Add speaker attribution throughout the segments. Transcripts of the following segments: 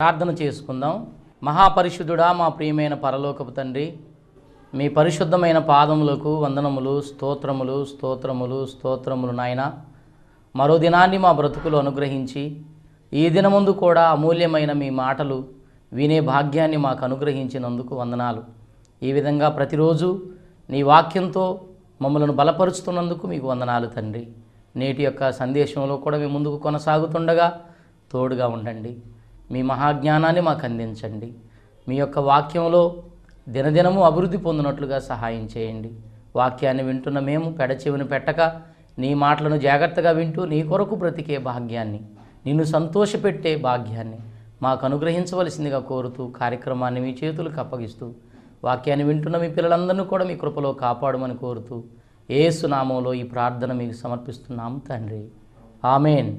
Speaker 1: ప్రార్థన చేసుకుందాం మహాపరిశుద్ధుడా మా ప్రియమైన పరలోకపు తండ్రి మీ పరిశుద్ధమైన పాదములకు వందనములు స్తోత్రములు స్తోత్రములు స్తోత్రములు నాయన మరో దినాన్ని మా బ్రతుకులు అనుగ్రహించి ఈ దినముందు కూడా అమూల్యమైన మీ మాటలు వినే భాగ్యాన్ని మాకు అనుగ్రహించినందుకు వందనాలు ఈ విధంగా ప్రతిరోజు నీ వాక్యంతో మమ్మలను బలపరుచుతున్నందుకు మీకు వందనాలు తండ్రి నేటి యొక్క సందేశంలో కూడా మీ ముందుకు కొనసాగుతుండగా తోడుగా ఉండండి మీ మహాజ్ఞానాన్ని మాకు అందించండి మీ యొక్క వాక్యంలో దినదినము అభివృద్ధి పొందినట్లుగా సహాయం చేయండి వాక్యాన్ని వింటున్న మేము పెడచెవిని పెట్టక నీ మాటలను జాగ్రత్తగా వింటూ నీ కొరకు బ్రతికే భాగ్యాన్ని నిన్ను సంతోషపెట్టే భాగ్యాన్ని మాకు అనుగ్రహించవలసిందిగా కోరుతూ కార్యక్రమాన్ని మీ చేతులకు అప్పగిస్తూ వాక్యాన్ని వింటున్న మీ పిల్లలందరినీ కూడా మీ కృపలో కాపాడమని కోరుతూ ఏసునామంలో ఈ ప్రార్థన మీకు సమర్పిస్తున్నాము తండ్రి ఆమెన్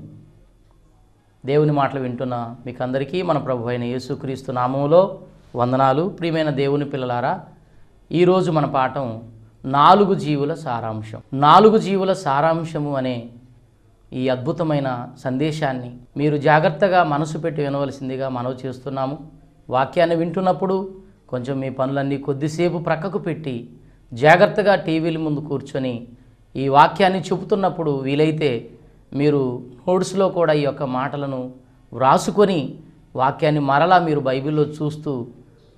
Speaker 1: దేవుని మాటలు వింటున్న మీకు అందరికీ మన ప్రభు అయిన యేసుక్రీస్తు నామంలో వందనాలు ప్రియమైన దేవుని పిల్లలారా ఈరోజు మన పాఠం నాలుగు జీవుల సారాంశం నాలుగు జీవుల సారాంశము అనే ఈ అద్భుతమైన సందేశాన్ని మీరు జాగ్రత్తగా మనసు పెట్టి వినవలసిందిగా మనవి చేస్తున్నాము వాక్యాన్ని వింటున్నప్పుడు కొంచెం మీ పనులన్నీ కొద్దిసేపు ప్రక్కకు పెట్టి జాగ్రత్తగా టీవీల ముందు కూర్చొని ఈ వాక్యాన్ని చెబుతున్నప్పుడు వీలైతే మీరు నోట్స్లో కూడా ఈ యొక్క మాటలను వ్రాసుకొని వాక్యాన్ని మరలా మీరు బైబిల్లో చూస్తూ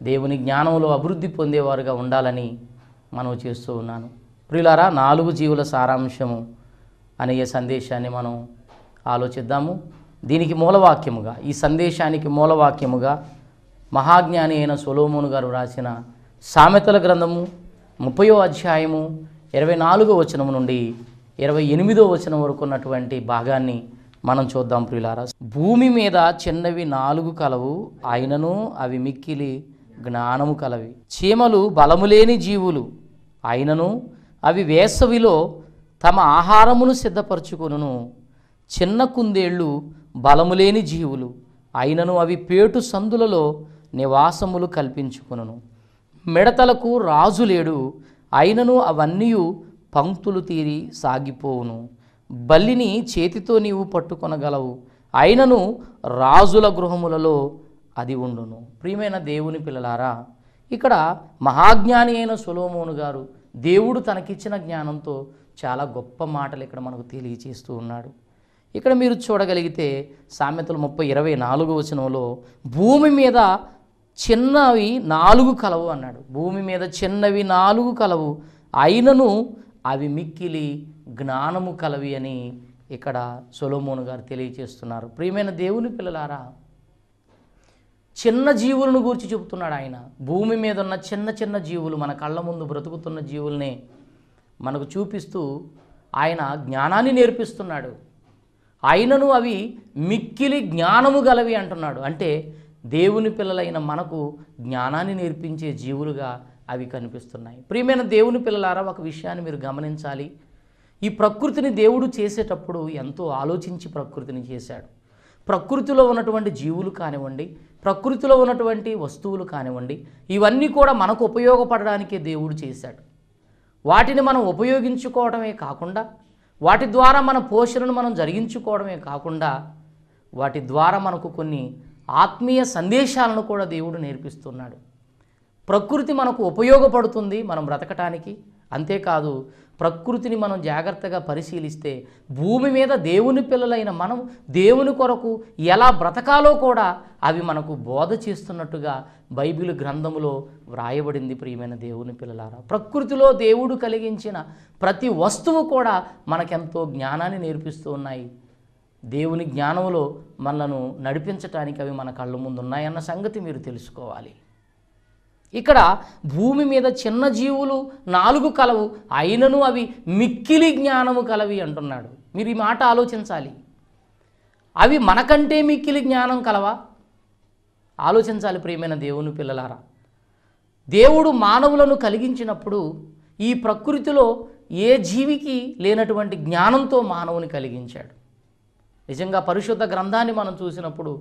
Speaker 1: దేవుని జ్ఞానంలో అభివృద్ధి పొందేవారుగా ఉండాలని మనం చేస్తూ ఉన్నాను ప్రియులారా నాలుగు జీవుల సారాంశము అనే సందేశాన్ని మనం ఆలోచిద్దాము దీనికి మూలవాక్యముగా ఈ సందేశానికి మూలవాక్యముగా మహాజ్ఞాని అయిన సొలోమోను గారు రాసిన సామెతల గ్రంథము ముప్పయో అధ్యాయము ఇరవై నాలుగో వచనము నుండి ఇరవై ఎనిమిదో వచనం వరకు ఉన్నటువంటి భాగాన్ని మనం చూద్దాం ప్రియులారా భూమి మీద చిన్నవి నాలుగు కలవు ఆయనను అవి మిక్కిలి జ్ఞానము కలవి చీమలు బలములేని జీవులు అయినను అవి వేసవిలో తమ ఆహారమును సిద్ధపరచుకును చిన్న కుందేళ్ళు బలములేని జీవులు అయినను అవి పేటు సందులలో నివాసములు కల్పించుకును మిడతలకు రాజు లేడు అయినను అవన్నీ పంక్తులు తీరి సాగిపోవును బల్లిని చేతితో నీవు పట్టుకొనగలవు అయినను రాజుల గృహములలో అది ఉండును ప్రియమైన దేవుని పిల్లలారా ఇక్కడ మహాజ్ఞాని అయిన సులోమోను గారు దేవుడు తనకిచ్చిన జ్ఞానంతో చాలా గొప్ప మాటలు ఇక్కడ మనకు తెలియచేస్తూ ఉన్నాడు ఇక్కడ మీరు చూడగలిగితే సామెతలు ముప్పై ఇరవై నాలుగు వచనంలో భూమి మీద చిన్నవి నాలుగు కలవు అన్నాడు భూమి మీద చిన్నవి నాలుగు కలవు అయినను అవి మిక్కిలి జ్ఞానము కలవి అని ఇక్కడ సొలోమోను గారు తెలియచేస్తున్నారు ప్రియమైన దేవుని పిల్లలారా చిన్న జీవులను గూర్చి చెబుతున్నాడు ఆయన భూమి మీద ఉన్న చిన్న చిన్న జీవులు మన కళ్ళ ముందు బ్రతుకుతున్న జీవుల్ని మనకు చూపిస్తూ ఆయన జ్ఞానాన్ని నేర్పిస్తున్నాడు అయినను అవి మిక్కిలి జ్ఞానము గలవి అంటున్నాడు అంటే దేవుని పిల్లలైన మనకు జ్ఞానాన్ని నేర్పించే జీవులుగా అవి కనిపిస్తున్నాయి ప్రియమైన దేవుని పిల్లలారా ఒక విషయాన్ని మీరు గమనించాలి ఈ ప్రకృతిని దేవుడు చేసేటప్పుడు ఎంతో ఆలోచించి ప్రకృతిని చేశాడు ప్రకృతిలో ఉన్నటువంటి జీవులు కానివ్వండి ప్రకృతిలో ఉన్నటువంటి వస్తువులు కానివ్వండి ఇవన్నీ కూడా మనకు ఉపయోగపడడానికే దేవుడు చేశాడు వాటిని మనం ఉపయోగించుకోవడమే కాకుండా వాటి ద్వారా మన పోషణను మనం జరిగించుకోవడమే కాకుండా వాటి ద్వారా మనకు కొన్ని ఆత్మీయ సందేశాలను కూడా దేవుడు నేర్పిస్తున్నాడు ప్రకృతి మనకు ఉపయోగపడుతుంది మనం బ్రతకటానికి అంతేకాదు ప్రకృతిని మనం జాగ్రత్తగా పరిశీలిస్తే భూమి మీద దేవుని పిల్లలైన మనం దేవుని కొరకు ఎలా బ్రతకాలో కూడా అవి మనకు బోధ చేస్తున్నట్టుగా బైబిల్ గ్రంథములో వ్రాయబడింది ప్రియమైన దేవుని పిల్లలారా ప్రకృతిలో దేవుడు కలిగించిన ప్రతి వస్తువు కూడా మనకెంతో జ్ఞానాన్ని నేర్పిస్తూ ఉన్నాయి దేవుని జ్ఞానంలో మనలను నడిపించటానికి అవి మన కళ్ళ ముందు ఉన్నాయన్న సంగతి మీరు తెలుసుకోవాలి ఇక్కడ భూమి మీద చిన్న జీవులు నాలుగు కలవు అయినను అవి మిక్కిలి జ్ఞానము కలవి అంటున్నాడు మీరు ఈ మాట ఆలోచించాలి అవి మనకంటే మిక్కిలి జ్ఞానం కలవా ఆలోచించాలి ప్రియమైన దేవుని పిల్లలారా దేవుడు మానవులను కలిగించినప్పుడు ఈ ప్రకృతిలో ఏ జీవికి లేనటువంటి జ్ఞానంతో మానవుని కలిగించాడు నిజంగా పరిశుద్ధ గ్రంథాన్ని మనం చూసినప్పుడు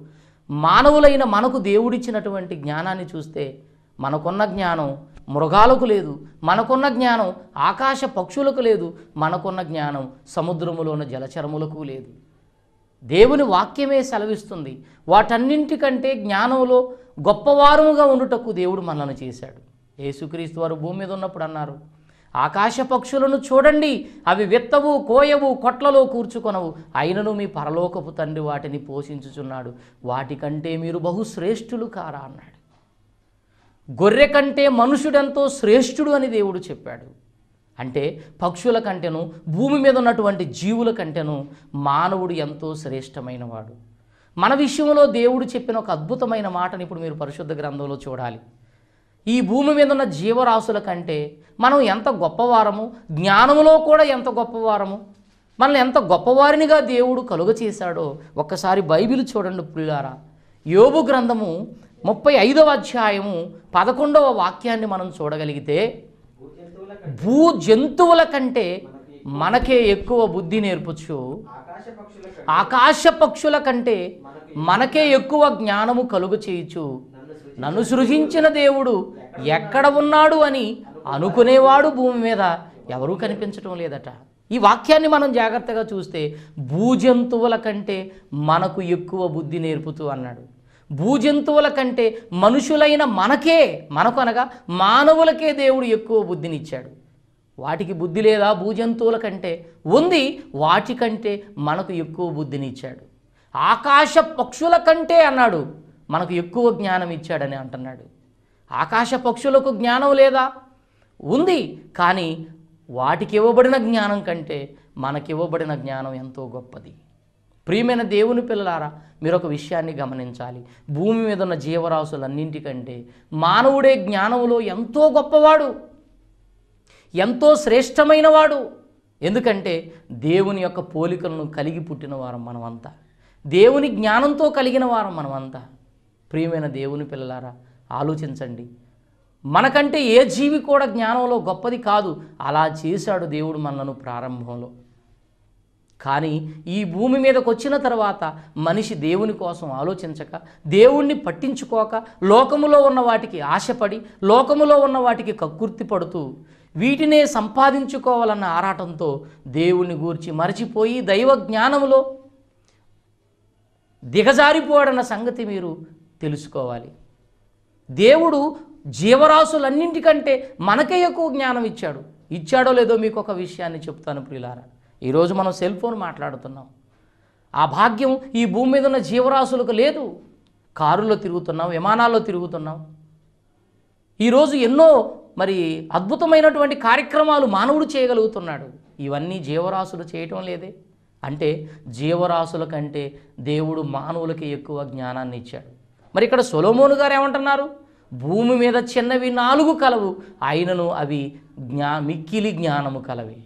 Speaker 1: మానవులైన మనకు దేవుడిచ్చినటువంటి జ్ఞానాన్ని చూస్తే మనకున్న జ్ఞానం మృగాలకు లేదు మనకున్న జ్ఞానం ఆకాశ పక్షులకు లేదు మనకున్న జ్ఞానం సముద్రములోని జలచరములకు లేదు దేవుని వాక్యమే సెలవిస్తుంది వాటన్నింటికంటే జ్ఞానంలో గొప్పవారముగా ఉండుటకు దేవుడు మనల్ని చేశాడు యేసుక్రీస్తు వారు భూమి మీద ఉన్నప్పుడు అన్నారు ఆకాశ పక్షులను చూడండి అవి విత్తవు కోయవు కొట్లలో కూర్చుకొనవు అయినను మీ పరలోకపు తండ్రి వాటిని పోషించుచున్నాడు వాటికంటే మీరు బహుశ్రేష్ఠులు కారా అన్నాడు గొర్రె కంటే మనుషుడెంతో శ్రేష్ఠుడు అని దేవుడు చెప్పాడు అంటే పక్షుల కంటేను భూమి మీద ఉన్నటువంటి జీవుల కంటేను మానవుడు ఎంతో వాడు మన విషయంలో దేవుడు చెప్పిన ఒక అద్భుతమైన మాటను ఇప్పుడు మీరు పరిశుద్ధ గ్రంథంలో చూడాలి ఈ భూమి మీద ఉన్న జీవరాశుల కంటే మనం ఎంత గొప్పవారము జ్ఞానములో కూడా ఎంత గొప్పవారము మనల్ని ఎంత గొప్పవారినిగా దేవుడు కలుగ చేశాడో ఒక్కసారి బైబిల్ చూడండి పుల్లారా యోబు గ్రంథము ముప్పై ఐదవ అధ్యాయము పదకొండవ వాక్యాన్ని మనం చూడగలిగితే భూ జంతువుల కంటే మనకే ఎక్కువ బుద్ధి నేర్పచ్చు ఆకాశ పక్షుల కంటే మనకే ఎక్కువ జ్ఞానము కలుగు చేయచ్చు నన్ను సృజించిన దేవుడు ఎక్కడ ఉన్నాడు అని అనుకునేవాడు భూమి మీద ఎవరూ కనిపించటం లేదట ఈ వాక్యాన్ని మనం జాగ్రత్తగా చూస్తే భూజంతువుల కంటే మనకు ఎక్కువ బుద్ధి నేర్పుతూ అన్నాడు భూజంతువుల కంటే మనుషులైన మనకే అనగా మానవులకే దేవుడు ఎక్కువ బుద్ధినిచ్చాడు వాటికి బుద్ధి లేదా భూజంతువుల కంటే ఉంది వాటికంటే మనకు ఎక్కువ బుద్ధినిచ్చాడు ఆకాశ పక్షుల కంటే అన్నాడు మనకు ఎక్కువ జ్ఞానం ఇచ్చాడని అంటున్నాడు ఆకాశ పక్షులకు జ్ఞానం లేదా ఉంది కానీ వాటికి ఇవ్వబడిన జ్ఞానం కంటే మనకివ్వబడిన జ్ఞానం ఎంతో గొప్పది ప్రియమైన దేవుని పిల్లలారా మీరు ఒక విషయాన్ని గమనించాలి భూమి మీద ఉన్న జీవరాశులన్నింటికంటే మానవుడే జ్ఞానంలో ఎంతో గొప్పవాడు ఎంతో శ్రేష్టమైనవాడు ఎందుకంటే దేవుని యొక్క పోలికలను కలిగి పుట్టిన వారం మనమంతా దేవుని జ్ఞానంతో కలిగిన వారం మనమంతా ప్రియమైన దేవుని పిల్లలారా ఆలోచించండి మనకంటే ఏ జీవి కూడా జ్ఞానంలో గొప్పది కాదు అలా చేశాడు దేవుడు మనను ప్రారంభంలో కానీ ఈ భూమి మీదకు వచ్చిన తర్వాత మనిషి దేవుని కోసం ఆలోచించక దేవుణ్ణి పట్టించుకోక లోకములో ఉన్న వాటికి ఆశపడి లోకములో ఉన్న వాటికి కక్కుర్తి పడుతూ వీటినే సంపాదించుకోవాలన్న ఆరాటంతో దేవుణ్ణి గూర్చి మరచిపోయి దైవ జ్ఞానములో దిగజారిపోడన్న సంగతి మీరు తెలుసుకోవాలి దేవుడు జీవరాశులన్నింటికంటే మనకే ఎక్కువ జ్ఞానం ఇచ్చాడు ఇచ్చాడో లేదో మీకు ఒక విషయాన్ని చెప్తాను ప్రియులారా ఈరోజు మనం సెల్ ఫోన్ మాట్లాడుతున్నాం ఆ భాగ్యం ఈ భూమి మీద ఉన్న జీవరాశులకు లేదు కారులో తిరుగుతున్నాం విమానాల్లో తిరుగుతున్నాం ఈరోజు ఎన్నో మరి అద్భుతమైనటువంటి కార్యక్రమాలు మానవుడు చేయగలుగుతున్నాడు ఇవన్నీ జీవరాశులు చేయటం లేదే అంటే జీవరాశుల కంటే దేవుడు మానవులకి ఎక్కువ జ్ఞానాన్ని ఇచ్చాడు మరి ఇక్కడ సొలోమోను గారు ఏమంటున్నారు భూమి మీద చిన్నవి నాలుగు కలవు అయినను అవి జ్ఞా మిక్కిలి జ్ఞానము కలవి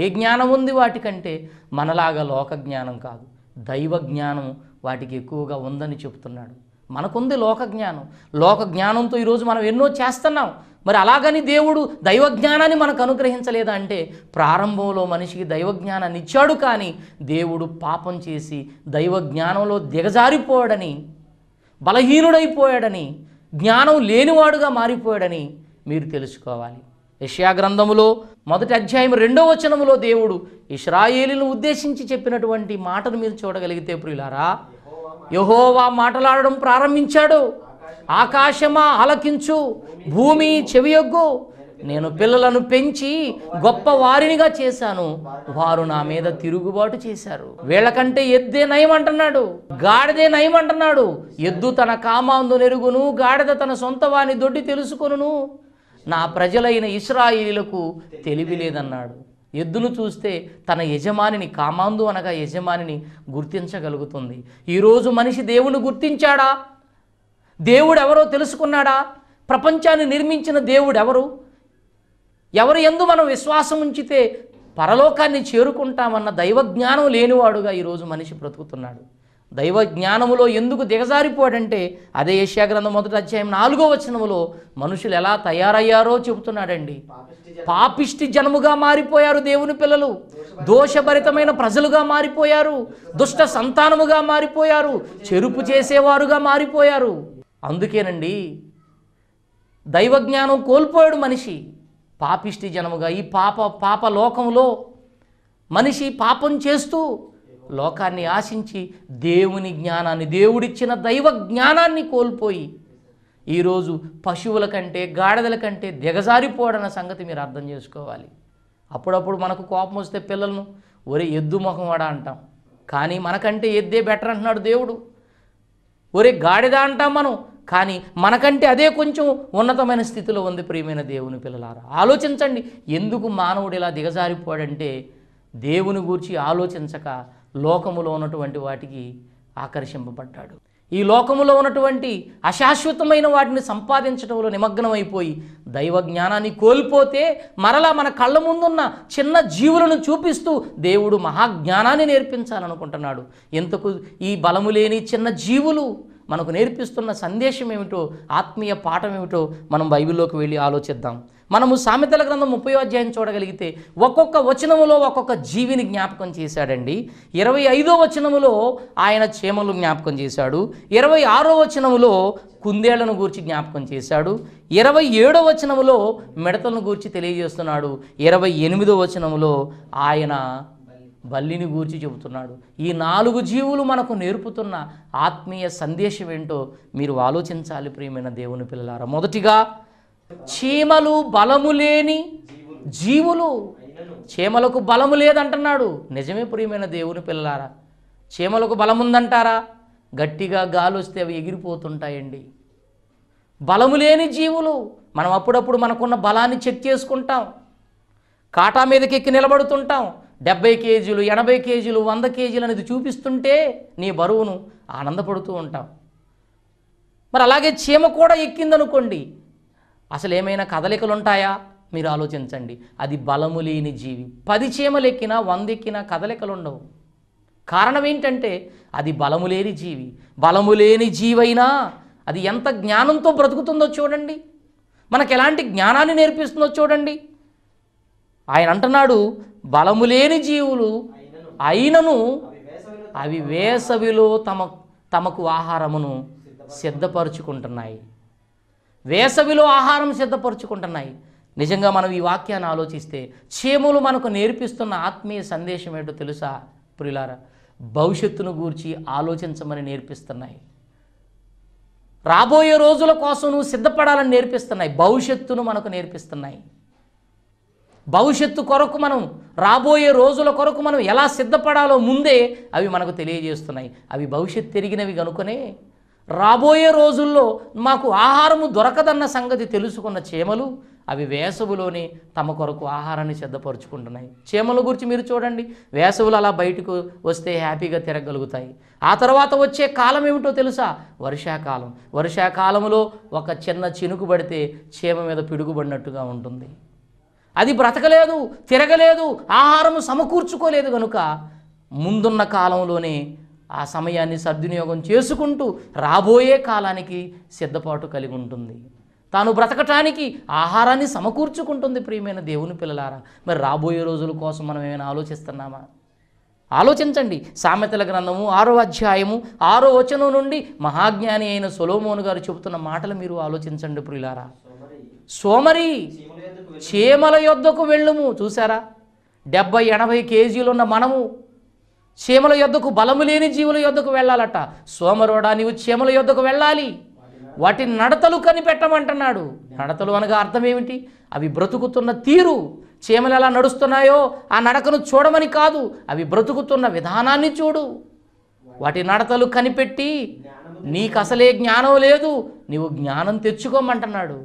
Speaker 1: ఏ జ్ఞానం ఉంది వాటికంటే మనలాగా లోక జ్ఞానం కాదు దైవ జ్ఞానం వాటికి ఎక్కువగా ఉందని చెప్తున్నాడు మనకుంది లోక జ్ఞానం లోక జ్ఞానంతో ఈరోజు మనం ఎన్నో చేస్తున్నాం మరి అలాగని దేవుడు దైవ జ్ఞానాన్ని మనకు అనుగ్రహించలేదా అంటే ప్రారంభంలో మనిషికి దైవ జ్ఞానాన్ని ఇచ్చాడు కానీ దేవుడు పాపం చేసి దైవ జ్ఞానంలో దిగజారిపోయాడని బలహీనుడైపోయాడని జ్ఞానం లేనివాడుగా మారిపోయాడని మీరు తెలుసుకోవాలి యష్యా గ్రంథములో మొదటి అధ్యాయం రెండో వచనములో దేవుడు ఇస్రాయేలీలను ఉద్దేశించి చెప్పినటువంటి మాటను మీరు చూడగలిగితే ప్రియులారా యహోవా మాటలాడడం ప్రారంభించాడు ఆకాశమా ఆలకించు భూమి చెవియొగ్గు నేను పిల్లలను పెంచి గొప్ప వారినిగా చేశాను వారు నా మీద తిరుగుబాటు చేశారు వీళ్ళకంటే ఎద్దే నయం అంటున్నాడు గాడిదే నయం అంటున్నాడు ఎద్దు తన కామాందు నెరుగును గాడిద తన సొంత వాని దొడ్డి తెలుసుకును నా ప్రజలైన ఇస్రాయిలకు తెలివి లేదన్నాడు ఎద్దులు చూస్తే తన యజమానిని కామాందు అనగా యజమానిని గుర్తించగలుగుతుంది ఈరోజు మనిషి దేవుని గుర్తించాడా దేవుడు ఎవరో తెలుసుకున్నాడా ప్రపంచాన్ని నిర్మించిన దేవుడు ఎవరు ఎవరు ఎందు మనం విశ్వాసం ఉంచితే పరలోకాన్ని చేరుకుంటామన్న దైవజ్ఞానం లేనివాడుగా ఈరోజు మనిషి బ్రతుకుతున్నాడు దైవ జ్ఞానములో ఎందుకు దిగజారిపోడంటే అదే యశాగ్రంథం మొదటి అధ్యాయం నాలుగో వచనములో మనుషులు ఎలా తయారయ్యారో చెబుతున్నాడండి పాపిష్టి జనముగా మారిపోయారు దేవుని పిల్లలు దోషభరితమైన ప్రజలుగా మారిపోయారు దుష్ట సంతానముగా మారిపోయారు చెరుపు చేసేవారుగా మారిపోయారు అందుకేనండి దైవ జ్ఞానం కోల్పోయాడు మనిషి పాపిష్టి జనముగా ఈ పాప పాప లోకంలో మనిషి పాపం చేస్తూ లోకాన్ని ఆశించి దేవుని జ్ఞానాన్ని దేవుడిచ్చిన దైవ జ్ఞానాన్ని కోల్పోయి ఈరోజు పశువుల కంటే గాడిదల కంటే దిగజారిపోడన్న సంగతి మీరు అర్థం చేసుకోవాలి అప్పుడప్పుడు మనకు కోపం వస్తే పిల్లలను ఒరే ఎద్దు ముఖం వాడా అంటాం కానీ మనకంటే ఎద్దే బెటర్ అంటున్నాడు దేవుడు ఒరే గాడిద అంటాం మనం కానీ మనకంటే అదే కొంచెం ఉన్నతమైన స్థితిలో ఉంది ప్రియమైన దేవుని పిల్లలారా ఆలోచించండి ఎందుకు మానవుడు ఇలా దిగజారిపోయాడంటే దేవుని గూర్చి ఆలోచించక లోకములో ఉన్నటువంటి వాటికి ఆకర్షింపబడ్డాడు ఈ లోకములో ఉన్నటువంటి అశాశ్వతమైన వాటిని సంపాదించడంలో నిమగ్నమైపోయి దైవ జ్ఞానాన్ని కోల్పోతే మరలా మన కళ్ళ ముందున్న చిన్న జీవులను చూపిస్తూ దేవుడు మహాజ్ఞానాన్ని నేర్పించాలనుకుంటున్నాడు ఎంతకు ఈ బలము లేని చిన్న జీవులు మనకు నేర్పిస్తున్న సందేశం ఏమిటో ఆత్మీయ పాఠం ఏమిటో మనం బైబిల్లోకి వెళ్ళి ఆలోచిద్దాం మనము సామెతల గ్రంథం ముప్పై అధ్యాయం చూడగలిగితే ఒక్కొక్క వచనములో ఒక్కొక్క జీవిని జ్ఞాపకం చేశాడండి ఇరవై ఐదో వచనములో ఆయన చేమలు జ్ఞాపకం చేశాడు ఇరవై ఆరో వచనములో కుందేళ్లను గూర్చి జ్ఞాపకం చేశాడు ఇరవై ఏడో వచనములో మిడతలను గూర్చి తెలియజేస్తున్నాడు ఇరవై ఎనిమిదో వచనములో ఆయన బల్లిని గూర్చి చెబుతున్నాడు ఈ నాలుగు జీవులు మనకు నేర్పుతున్న ఆత్మీయ సందేశం ఏంటో మీరు ఆలోచించాలి ప్రియమైన దేవుని పిల్లలారా మొదటిగా చీమలు బలము లేని జీవులు చీమలకు బలము లేదంటున్నాడు నిజమే ప్రియమైన దేవుని పిల్లలారా చీమలకు బలముందంటారా గట్టిగా గాలు వస్తే అవి ఎగిరిపోతుంటాయండి బలము లేని జీవులు మనం అప్పుడప్పుడు మనకున్న బలాన్ని చెక్ చేసుకుంటాం కాటా మీదకి ఎక్కి నిలబడుతుంటాం డెబ్బై కేజీలు ఎనభై కేజీలు వంద కేజీలు అనేది చూపిస్తుంటే నీ బరువును ఆనందపడుతూ ఉంటావు మరి అలాగే చీమ కూడా ఎక్కిందనుకోండి అసలు ఏమైనా కదలికలు ఉంటాయా మీరు ఆలోచించండి అది బలము లేని జీవి పది చీమలు ఎక్కినా వంద ఎక్కినా కదలికలు ఉండవు కారణం ఏంటంటే అది బలము లేని జీవి బలము లేని జీవైనా అది ఎంత జ్ఞానంతో బ్రతుకుతుందో చూడండి మనకు ఎలాంటి జ్ఞానాన్ని నేర్పిస్తుందో చూడండి ఆయన అంటున్నాడు బలము లేని జీవులు అయినను అవి వేసవిలో తమ తమకు ఆహారమును సిద్ధపరుచుకుంటున్నాయి వేసవిలో ఆహారం సిద్ధపరుచుకుంటున్నాయి నిజంగా మనం ఈ వాక్యాన్ని ఆలోచిస్తే క్షేమలు మనకు నేర్పిస్తున్న ఆత్మీయ సందేశం ఏంటో తెలుసా ప్రిలారా భవిష్యత్తును గూర్చి ఆలోచించమని నేర్పిస్తున్నాయి రాబోయే రోజుల కోసం నువ్వు సిద్ధపడాలని నేర్పిస్తున్నాయి భవిష్యత్తును మనకు నేర్పిస్తున్నాయి భవిష్యత్తు కొరకు మనం రాబోయే రోజుల కొరకు మనం ఎలా సిద్ధపడాలో ముందే అవి మనకు తెలియజేస్తున్నాయి అవి భవిష్యత్తు తిరిగినవి కనుకనే రాబోయే రోజుల్లో మాకు ఆహారము దొరకదన్న సంగతి తెలుసుకున్న చీమలు అవి వేసవిలోనే తమ కొరకు ఆహారాన్ని సిద్ధపరుచుకుంటున్నాయి చీమల గురించి మీరు చూడండి వేసవులు అలా బయటకు వస్తే హ్యాపీగా తిరగలుగుతాయి ఆ తర్వాత వచ్చే కాలం ఏమిటో తెలుసా వర్షాకాలం వర్షాకాలంలో ఒక చిన్న చినుకు పడితే చీమ మీద పిడుగుబడినట్టుగా ఉంటుంది అది బ్రతకలేదు తిరగలేదు ఆహారం సమకూర్చుకోలేదు కనుక ముందున్న కాలంలోనే ఆ సమయాన్ని సద్వినియోగం చేసుకుంటూ రాబోయే కాలానికి సిద్ధపాటు కలిగి ఉంటుంది తాను బ్రతకటానికి ఆహారాన్ని సమకూర్చుకుంటుంది ప్రియమైన దేవుని పిల్లలారా మరి రాబోయే రోజుల కోసం మనం ఏమైనా ఆలోచిస్తున్నామా ఆలోచించండి సామెతల గ్రంథము ఆరో అధ్యాయము ఆరో వచనం నుండి మహాజ్ఞాని అయిన సొలోమోను గారు చెబుతున్న మాటలు మీరు ఆలోచించండి ప్రియులారా సోమరి చీమల యొద్దకు వెళ్ళుము చూసారా డెబ్బై ఎనభై కేజీలున్న మనము చీమల యొద్దకు బలము లేని జీవుల యొద్దకు వెళ్ళాలట సోమరోడా నీవు చీమల యొద్దకు వెళ్ళాలి వాటి నడతలు కనిపెట్టమంటున్నాడు నడతలు అనగా అర్థం ఏమిటి అవి బ్రతుకుతున్న తీరు చీమలు ఎలా నడుస్తున్నాయో ఆ నడకను చూడమని కాదు అవి బ్రతుకుతున్న విధానాన్ని చూడు వాటి నడతలు కనిపెట్టి నీకు అసలే జ్ఞానం లేదు నీవు జ్ఞానం తెచ్చుకోమంటున్నాడు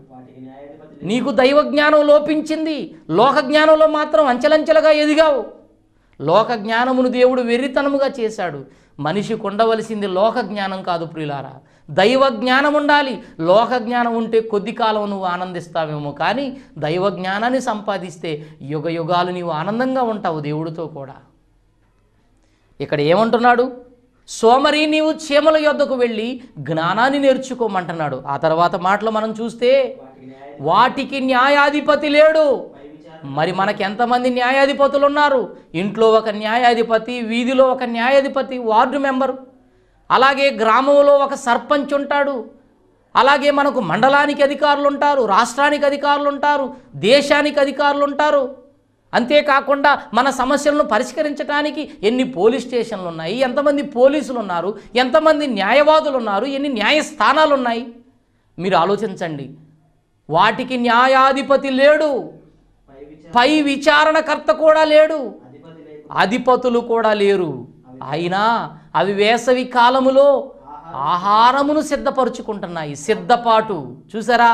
Speaker 1: నీకు దైవ జ్ఞానం లోపించింది లోక జ్ఞానంలో మాత్రం అంచెలంచెలుగా ఎదిగావు లోక జ్ఞానమును దేవుడు వెర్రితనముగా చేశాడు మనిషికి ఉండవలసింది లోక జ్ఞానం కాదు ప్రియులారా దైవ జ్ఞానం ఉండాలి లోక జ్ఞానం ఉంటే కొద్ది కాలం నువ్వు ఆనందిస్తావేమో కానీ దైవ జ్ఞానాన్ని సంపాదిస్తే యుగ యుగాలు నీవు ఆనందంగా ఉంటావు దేవుడితో కూడా ఇక్కడ ఏమంటున్నాడు సోమరి నీవు చీమల యొద్దకు వెళ్ళి జ్ఞానాన్ని నేర్చుకోమంటున్నాడు ఆ తర్వాత మాటలు మనం చూస్తే వాటికి న్యాయాధిపతి లేడు మరి మనకి ఎంతమంది న్యాయాధిపతులు ఉన్నారు ఇంట్లో ఒక న్యాయాధిపతి వీధిలో ఒక న్యాయాధిపతి వార్డు మెంబరు అలాగే గ్రామంలో ఒక సర్పంచ్ ఉంటాడు అలాగే మనకు మండలానికి అధికారులు ఉంటారు రాష్ట్రానికి అధికారులు ఉంటారు దేశానికి అధికారులు ఉంటారు అంతేకాకుండా మన సమస్యలను పరిష్కరించడానికి ఎన్ని పోలీస్ స్టేషన్లు ఉన్నాయి ఎంతమంది పోలీసులు ఉన్నారు ఎంతమంది న్యాయవాదులు ఉన్నారు ఎన్ని న్యాయస్థానాలు ఉన్నాయి మీరు ఆలోచించండి వాటికి న్యాయాధిపతి లేడు పై విచారణకర్త కూడా లేడు అధిపతులు కూడా లేరు అయినా అవి వేసవి కాలములో ఆహారమును సిద్ధపరుచుకుంటున్నాయి సిద్ధపాటు చూసారా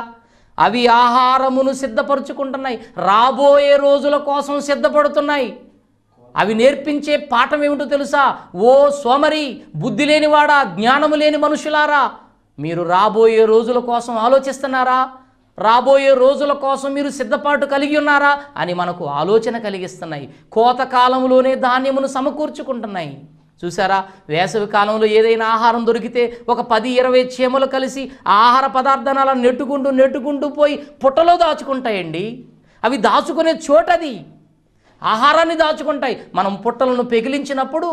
Speaker 1: అవి ఆహారమును సిద్ధపరుచుకుంటున్నాయి రాబోయే రోజుల కోసం సిద్ధపడుతున్నాయి అవి నేర్పించే పాఠం ఏమిటో తెలుసా ఓ సోమరి బుద్ధి లేనివాడా జ్ఞానము లేని మనుషులారా మీరు రాబోయే రోజుల కోసం ఆలోచిస్తున్నారా రాబోయే రోజుల కోసం మీరు సిద్ధపాటు కలిగి ఉన్నారా అని మనకు ఆలోచన కలిగిస్తున్నాయి కోత కాలంలోనే ధాన్యమును సమకూర్చుకుంటున్నాయి చూసారా వేసవి కాలంలో ఏదైనా ఆహారం దొరికితే ఒక పది ఇరవై చీమలు కలిసి ఆహార పదార్థాన్ని అలా నెట్టుకుంటూ నెట్టుకుంటూ పోయి పుట్టలో దాచుకుంటాయండి అవి దాచుకునే చోటది ఆహారాన్ని దాచుకుంటాయి మనం పుట్టలను పెగిలించినప్పుడు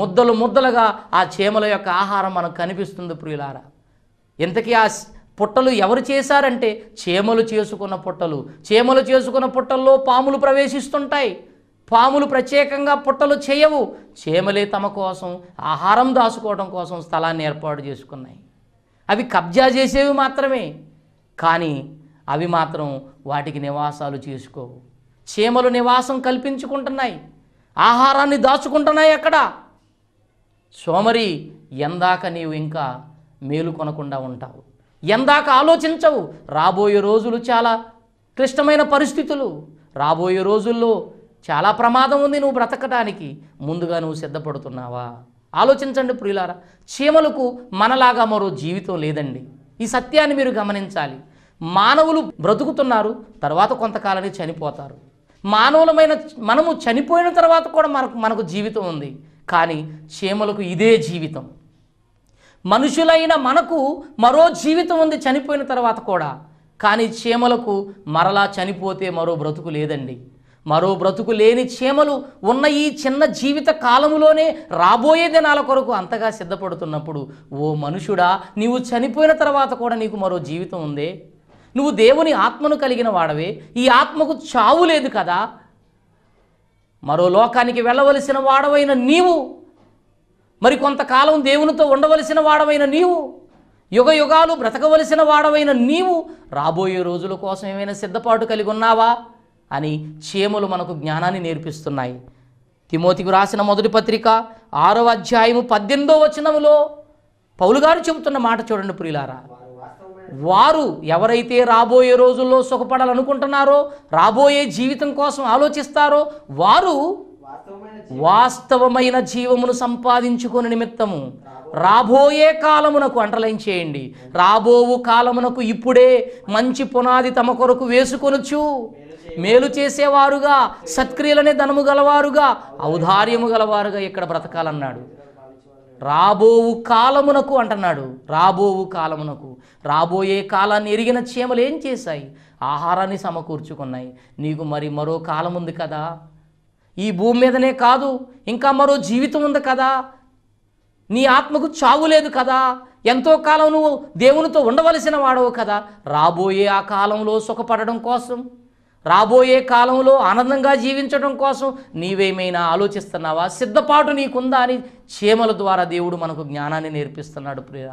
Speaker 1: ముద్దలు ముద్దలుగా ఆ చీమల యొక్క ఆహారం మనకు కనిపిస్తుంది ప్రియులారా ఇంతకీ ఆ పుట్టలు ఎవరు చేశారంటే చీమలు చేసుకున్న పుట్టలు చీమలు చేసుకున్న పుట్టల్లో పాములు ప్రవేశిస్తుంటాయి పాములు ప్రత్యేకంగా పుట్టలు చేయవు చేమలే తమ కోసం ఆహారం దాచుకోవడం కోసం స్థలాన్ని ఏర్పాటు చేసుకున్నాయి అవి కబ్జా చేసేవి మాత్రమే కానీ అవి మాత్రం వాటికి నివాసాలు చేసుకోవు చీమలు నివాసం కల్పించుకుంటున్నాయి ఆహారాన్ని దాచుకుంటున్నాయి అక్కడ సోమరి ఎందాక నీవు ఇంకా మేలు కొనకుండా ఉంటావు ఎందాక ఆలోచించవు రాబోయే రోజులు చాలా క్లిష్టమైన పరిస్థితులు రాబోయే రోజుల్లో చాలా ప్రమాదం ఉంది నువ్వు బ్రతకడానికి ముందుగా నువ్వు సిద్ధపడుతున్నావా ఆలోచించండి ప్రియులారా చీమలకు మనలాగా మరో జీవితం లేదండి ఈ సత్యాన్ని మీరు గమనించాలి మానవులు బ్రతుకుతున్నారు తర్వాత కొంతకాలానికి చనిపోతారు మానవులమైన మనము చనిపోయిన తర్వాత కూడా మనకు మనకు జీవితం ఉంది కానీ చీమలకు ఇదే జీవితం మనుషులైన మనకు మరో జీవితం ఉంది చనిపోయిన తర్వాత కూడా కానీ చీమలకు మరలా చనిపోతే మరో బ్రతుకు లేదండి మరో బ్రతుకు లేని క్షేమలు ఉన్న ఈ చిన్న జీవిత కాలములోనే రాబోయే దినాల కొరకు అంతగా సిద్ధపడుతున్నప్పుడు ఓ మనుషుడా నీవు చనిపోయిన తర్వాత కూడా నీకు మరో జీవితం ఉందే నువ్వు దేవుని ఆత్మను కలిగిన వాడవే ఈ ఆత్మకు చావు లేదు కదా మరో లోకానికి వెళ్ళవలసిన వాడవైన నీవు మరి కొంతకాలం దేవునితో ఉండవలసిన వాడవైన నీవు యుగ యుగాలు బ్రతకవలసిన వాడవైన నీవు రాబోయే రోజుల కోసం ఏమైనా సిద్ధపాటు కలిగి ఉన్నావా అని చీమలు మనకు జ్ఞానాన్ని నేర్పిస్తున్నాయి తిమోతికి రాసిన మొదటి పత్రిక ఆరో అధ్యాయము పద్దెనిమిదో వచనములో పౌలు గారు చెబుతున్న మాట చూడండి ప్రియులారా వారు ఎవరైతే రాబోయే రోజుల్లో సుఖపడాలనుకుంటున్నారో రాబోయే జీవితం కోసం ఆలోచిస్తారో వారు వాస్తవమైన జీవమును సంపాదించుకుని నిమిత్తము రాబోయే కాలమునకు అండర్లైన్ చేయండి రాబోవు కాలమునకు ఇప్పుడే మంచి పునాది తమ కొరకు వేసుకొనొచ్చు మేలు చేసేవారుగా సత్క్రియలనే ధనము గలవారుగా ఔదార్యము గలవారుగా ఇక్కడ బ్రతకాలన్నాడు రాబోవు కాలమునకు అంటున్నాడు రాబోవు కాలమునకు రాబోయే కాలాన్ని ఎరిగిన చీమలు ఏం చేశాయి ఆహారాన్ని సమకూర్చుకున్నాయి నీకు మరి మరో కాలం ఉంది కదా ఈ భూమి మీదనే కాదు ఇంకా మరో జీవితం ఉంది కదా నీ ఆత్మకు చావు లేదు కదా ఎంతో కాలం నువ్వు దేవునితో ఉండవలసిన వాడవు కదా రాబోయే ఆ కాలంలో సుఖపడడం కోసం రాబోయే కాలంలో ఆనందంగా జీవించడం కోసం నీవేమైనా ఆలోచిస్తున్నావా సిద్ధపాటు నీకుందా అని చీమల ద్వారా దేవుడు మనకు జ్ఞానాన్ని నేర్పిస్తున్నాడు ప్రియ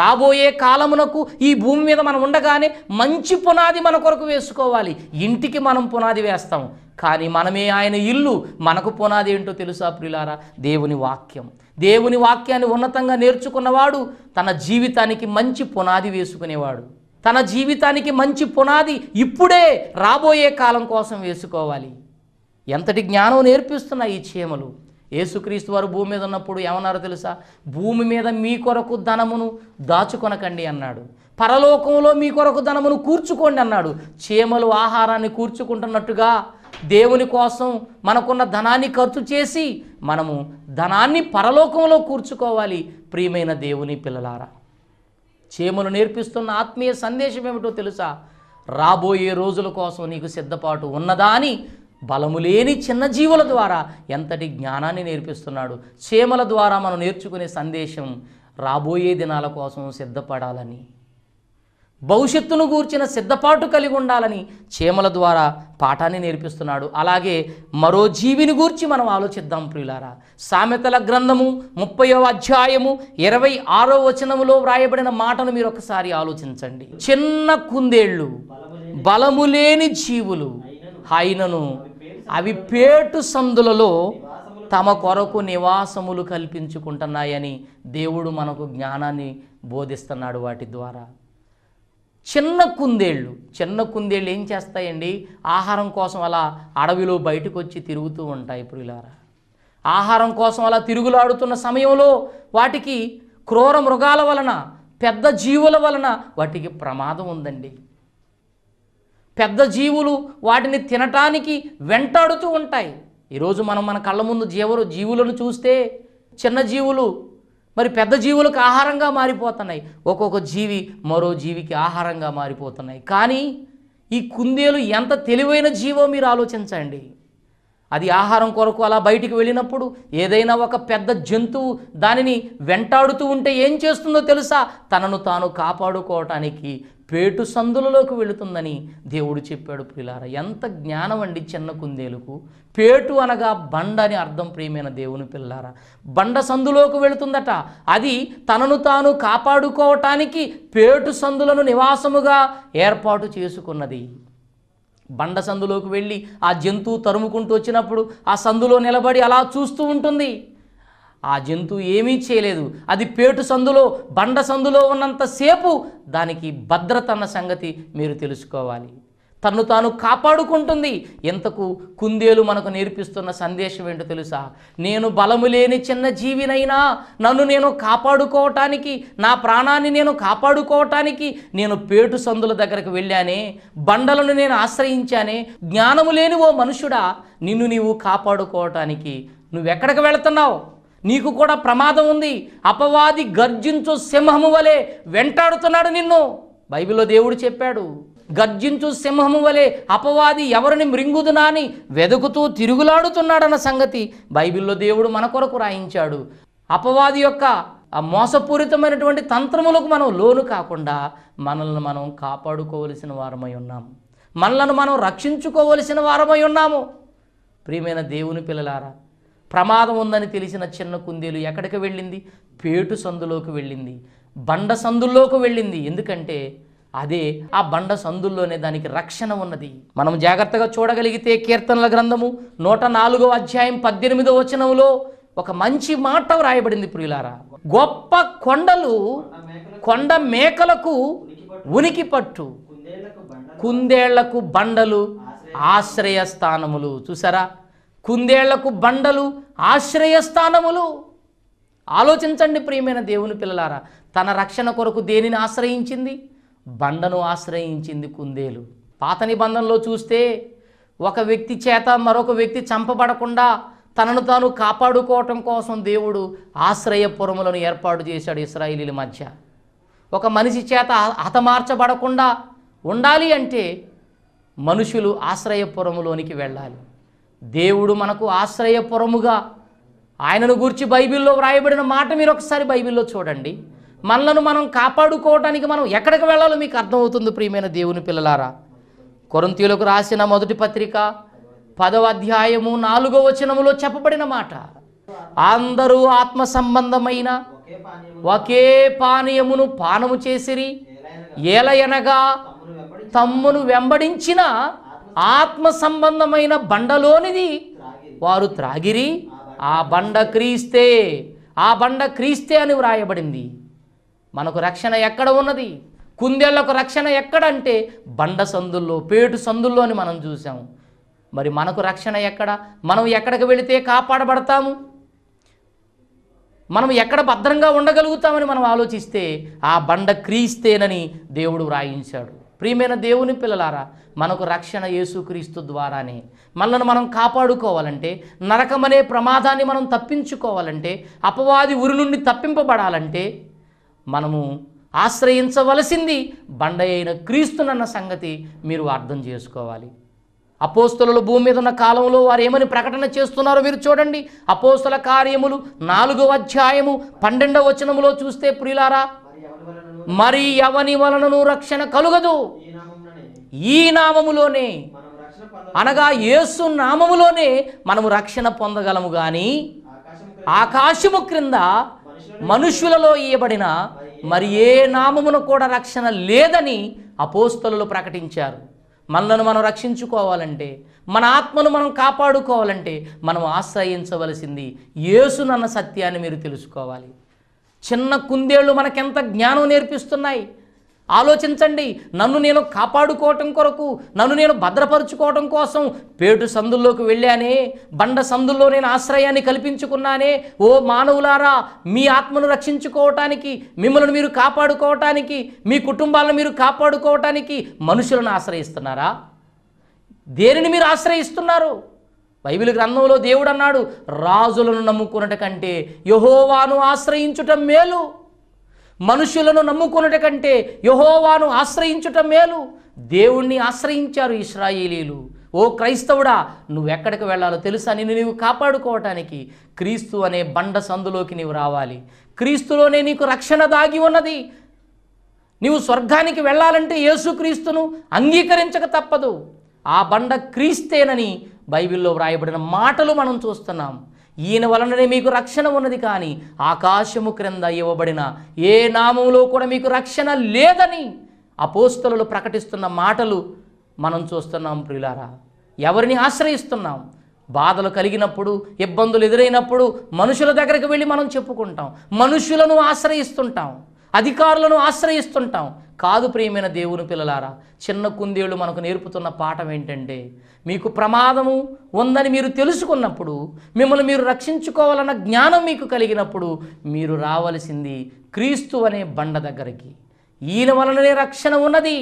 Speaker 1: రాబోయే కాలమునకు ఈ భూమి మీద మనం ఉండగానే మంచి పునాది మన కొరకు వేసుకోవాలి ఇంటికి మనం పునాది వేస్తాం కానీ మనమే ఆయన ఇల్లు మనకు పునాది ఏంటో తెలుసా ప్రియులారా దేవుని వాక్యం దేవుని వాక్యాన్ని ఉన్నతంగా నేర్చుకున్నవాడు తన జీవితానికి మంచి పునాది వేసుకునేవాడు తన జీవితానికి మంచి పునాది ఇప్పుడే రాబోయే కాలం కోసం వేసుకోవాలి ఎంతటి జ్ఞానం నేర్పిస్తున్నాయి ఈ చీమలు యేసుక్రీస్తు వారు భూమి మీద ఉన్నప్పుడు ఏమన్నారో తెలుసా భూమి మీద మీ కొరకు ధనమును దాచుకొనకండి అన్నాడు పరలోకంలో మీ కొరకు ధనమును కూర్చుకోండి అన్నాడు చీమలు ఆహారాన్ని కూర్చుకుంటున్నట్టుగా దేవుని కోసం మనకున్న ధనాన్ని ఖర్చు చేసి మనము ధనాన్ని పరలోకంలో కూర్చుకోవాలి ప్రియమైన దేవుని పిల్లలారా చేయమను నేర్పిస్తున్న ఆత్మీయ సందేశం ఏమిటో తెలుసా రాబోయే రోజుల కోసం నీకు సిద్ధపాటు ఉన్నదా అని బలము లేని చిన్న జీవుల ద్వారా ఎంతటి జ్ఞానాన్ని నేర్పిస్తున్నాడు చీమల ద్వారా మనం నేర్చుకునే సందేశం రాబోయే దినాల కోసం సిద్ధపడాలని భవిష్యత్తును గూర్చిన సిద్ధపాటు కలిగి ఉండాలని చీమల ద్వారా పాఠాన్ని నేర్పిస్తున్నాడు అలాగే మరో జీవిని గూర్చి మనం ఆలోచిద్దాం ప్రియులారా సామెతల గ్రంథము ముప్పయో అధ్యాయము ఇరవై ఆరో వచనములో వ్రాయబడిన మాటను మీరు ఒకసారి ఆలోచించండి చిన్న కుందేళ్ళు బలము లేని జీవులు అయినను అవి పేటు సందులలో తమ కొరకు నివాసములు కల్పించుకుంటున్నాయని దేవుడు మనకు జ్ఞానాన్ని బోధిస్తున్నాడు వాటి ద్వారా చిన్న కుందేళ్ళు చిన్న కుందేళ్ళు ఏం చేస్తాయండి ఆహారం కోసం అలా అడవిలో బయటకు వచ్చి తిరుగుతూ ఉంటాయి ఇప్పుడు ఆహారం కోసం అలా తిరుగులాడుతున్న సమయంలో వాటికి క్రూర మృగాల వలన పెద్ద జీవుల వలన వాటికి ప్రమాదం ఉందండి పెద్ద జీవులు వాటిని తినటానికి వెంటాడుతూ ఉంటాయి ఈరోజు మనం మన కళ్ళ ముందు జీవులు జీవులను చూస్తే చిన్న జీవులు మరి పెద్ద జీవులకు ఆహారంగా మారిపోతున్నాయి ఒక్కొక్క జీవి మరో జీవికి ఆహారంగా మారిపోతున్నాయి కానీ ఈ కుందేలు ఎంత తెలివైన జీవో మీరు ఆలోచించండి అది ఆహారం కొరకు అలా బయటికి వెళ్ళినప్పుడు ఏదైనా ఒక పెద్ద జంతువు దానిని వెంటాడుతూ ఉంటే ఏం చేస్తుందో తెలుసా తనను తాను కాపాడుకోవటానికి పేటు సందులలోకి వెళుతుందని దేవుడు చెప్పాడు ప్రిలార ఎంత జ్ఞానం అండి చిన్న కుందేలుకు పేటు అనగా బండ అని అర్థం ప్రియమైన దేవుని పిల్లార బండ సందులోకి వెళుతుందట అది తనను తాను కాపాడుకోవటానికి పేటు సందులను నివాసముగా ఏర్పాటు చేసుకున్నది బండ సందులోకి వెళ్ళి ఆ జంతువు తరుముకుంటూ వచ్చినప్పుడు ఆ సందులో నిలబడి అలా చూస్తూ ఉంటుంది ఆ జంతువు ఏమీ చేయలేదు అది పేటు సందులో బండ సందులో ఉన్నంతసేపు దానికి భద్రత అన్న సంగతి మీరు తెలుసుకోవాలి తన్ను తాను కాపాడుకుంటుంది ఎంతకు కుందేలు మనకు నేర్పిస్తున్న సందేశం ఏంటో తెలుసా నేను బలము లేని చిన్న జీవినైనా నన్ను నేను కాపాడుకోవటానికి నా ప్రాణాన్ని నేను కాపాడుకోవటానికి నేను పేటు సందుల దగ్గరకు వెళ్ళానే బండలను నేను ఆశ్రయించానే జ్ఞానము లేని ఓ మనుషుడా నిన్ను నీవు కాపాడుకోవటానికి నువ్వెక్కడికి వెళుతున్నావు నీకు కూడా ప్రమాదం ఉంది అపవాది గర్జించు సింహము వలె వెంటాడుతున్నాడు నిన్ను బైబిల్లో దేవుడు చెప్పాడు గర్జించు సింహము వలె అపవాది ఎవరిని మృంగుదునాని వెదుకుతూ తిరుగులాడుతున్నాడన్న సంగతి బైబిల్లో దేవుడు మన కొరకు రాయించాడు అపవాది యొక్క ఆ మోసపూరితమైనటువంటి తంత్రములకు మనం లోను కాకుండా మనల్ని మనం కాపాడుకోవలసిన వారమై ఉన్నాము మనలను మనం రక్షించుకోవలసిన వారమై ఉన్నాము ప్రియమైన దేవుని పిల్లలారా ప్రమాదం ఉందని తెలిసిన చిన్న కుందేలు ఎక్కడికి వెళ్ళింది పేటు సందులోకి వెళ్ళింది బండ సందుల్లోకి వెళ్ళింది ఎందుకంటే అదే ఆ బండ సందుల్లోనే దానికి రక్షణ ఉన్నది మనం జాగ్రత్తగా చూడగలిగితే కీర్తనల గ్రంథము నూట నాలుగో అధ్యాయం పద్దెనిమిదో వచనంలో ఒక మంచి మాట వ్రాయబడింది ప్రియులారా గొప్ప కొండలు కొండ మేకలకు ఉనికి పట్టు కుందేళ్లకు బండలు ఆశ్రయ స్థానములు చూసారా కుందేళ్లకు బండలు ఆశ్రయస్థానములు ఆలోచించండి ప్రియమైన దేవుని పిల్లలారా తన రక్షణ కొరకు దేనిని ఆశ్రయించింది బండను ఆశ్రయించింది కుందేలు పాత నిబంధనలో చూస్తే ఒక వ్యక్తి చేత మరొక వ్యక్తి చంపబడకుండా తనను తాను కాపాడుకోవటం కోసం దేవుడు ఆశ్రయపురములను ఏర్పాటు చేశాడు ఇస్రాయిలీల మధ్య ఒక మనిషి చేత హతమార్చబడకుండా ఉండాలి అంటే మనుషులు ఆశ్రయపురములోనికి వెళ్ళాలి దేవుడు మనకు ఆశ్రయపురముగా ఆయనను గూర్చి బైబిల్లో వ్రాయబడిన మాట మీరు ఒకసారి బైబిల్లో చూడండి మనలను మనం కాపాడుకోవడానికి మనం ఎక్కడికి వెళ్ళాలో మీకు అర్థమవుతుంది ప్రియమైన దేవుని పిల్లలారా కొరంతీయులకు రాసిన మొదటి పత్రిక పదవ అధ్యాయము నాలుగో వచనములో చెప్పబడిన మాట అందరూ ఆత్మ సంబంధమైన ఒకే పానీయమును పానము చేసిరి ఏలయనగా తమ్మును వెంబడించిన ఆత్మ సంబంధమైన బండలోనిది వారు త్రాగిరి ఆ బండ క్రీస్తే ఆ బండ క్రీస్తే అని వ్రాయబడింది మనకు రక్షణ ఎక్కడ ఉన్నది కుందేళ్లకు రక్షణ ఎక్కడంటే బండ సందుల్లో పేటు సందుల్లో అని మనం చూసాము మరి మనకు రక్షణ ఎక్కడ మనం ఎక్కడికి వెళితే కాపాడబడతాము మనం ఎక్కడ భద్రంగా ఉండగలుగుతామని మనం ఆలోచిస్తే ఆ బండ క్రీస్తేనని దేవుడు వ్రాయించాడు ప్రియమైన దేవుని పిల్లలారా మనకు రక్షణ యేసుక్రీస్తు ద్వారానే మనల్ని మనం కాపాడుకోవాలంటే నరకమనే ప్రమాదాన్ని మనం తప్పించుకోవాలంటే అపవాది ఉరి నుండి తప్పింపబడాలంటే మనము ఆశ్రయించవలసింది బండ అయిన క్రీస్తునన్న సంగతి మీరు అర్థం చేసుకోవాలి అపోస్తులు భూమి మీద ఉన్న కాలంలో వారు ఏమని ప్రకటన చేస్తున్నారో మీరు చూడండి అపోస్తుల కార్యములు నాలుగో అధ్యాయము పన్నెండవ వచనములో చూస్తే ప్రియులారా మరి ఎవని వలనను రక్షణ కలుగదు ఈ నామములోనే అనగా యేసు నామములోనే మనము రక్షణ పొందగలము కానీ ఆకాశము క్రింద మనుషులలో ఇయ్యబడిన మరి ఏ నామమును కూడా రక్షణ లేదని అపోస్తలు ప్రకటించారు మనలను మనం రక్షించుకోవాలంటే మన ఆత్మను మనం కాపాడుకోవాలంటే మనం ఆశ్రయించవలసింది యేసునన్న సత్యాన్ని మీరు తెలుసుకోవాలి చిన్న కుందేళ్ళు మనకెంత జ్ఞానం నేర్పిస్తున్నాయి ఆలోచించండి నన్ను నేను కాపాడుకోవటం కొరకు నన్ను నేను భద్రపరుచుకోవటం కోసం పేటు సందుల్లోకి వెళ్ళానే బండ సందుల్లో నేను ఆశ్రయాన్ని కల్పించుకున్నానే ఓ మానవులారా మీ ఆత్మను రక్షించుకోవటానికి మిమ్మల్ని మీరు కాపాడుకోవటానికి మీ కుటుంబాలను మీరు కాపాడుకోవటానికి మనుషులను ఆశ్రయిస్తున్నారా దేనిని మీరు ఆశ్రయిస్తున్నారు బైబిల్ గ్రంథంలో దేవుడు అన్నాడు రాజులను నమ్ముకున్నట కంటే యహోవాను ఆశ్రయించుటం మేలు మనుషులను నమ్ముకున్నట కంటే యహోవాను ఆశ్రయించుటం మేలు దేవుణ్ణి ఆశ్రయించారు ఇస్రాయేలీలు ఓ క్రైస్తవుడా నువ్వెక్కడికి వెళ్ళాలో తెలుసా నిన్ను నీవు కాపాడుకోవటానికి క్రీస్తు అనే బండ సందులోకి నీవు రావాలి క్రీస్తులోనే నీకు రక్షణ దాగి ఉన్నది నీవు స్వర్గానికి వెళ్ళాలంటే యేసుక్రీస్తును అంగీకరించక తప్పదు ఆ బండ క్రీస్తేనని బైబిల్లో వ్రాయబడిన మాటలు మనం చూస్తున్నాం ఈయన వలననే మీకు రక్షణ ఉన్నది కానీ ఆకాశము క్రింద ఇవ్వబడిన ఏ నామంలో కూడా మీకు రక్షణ లేదని అపోస్తలు ప్రకటిస్తున్న మాటలు మనం చూస్తున్నాం ప్రియులారా ఎవరిని ఆశ్రయిస్తున్నాం బాధలు కలిగినప్పుడు ఇబ్బందులు ఎదురైనప్పుడు మనుషుల దగ్గరికి వెళ్ళి మనం చెప్పుకుంటాం మనుషులను ఆశ్రయిస్తుంటాం అధికారులను ఆశ్రయిస్తుంటాం కాదు ప్రియమైన దేవుని పిల్లలారా చిన్న కుందేళ్ళు మనకు నేర్పుతున్న పాఠం ఏంటంటే మీకు ప్రమాదము ఉందని మీరు తెలుసుకున్నప్పుడు మిమ్మల్ని మీరు రక్షించుకోవాలన్న జ్ఞానం మీకు కలిగినప్పుడు మీరు రావలసింది క్రీస్తు అనే బండ దగ్గరికి ఈయన వలననే రక్షణ ఉన్నది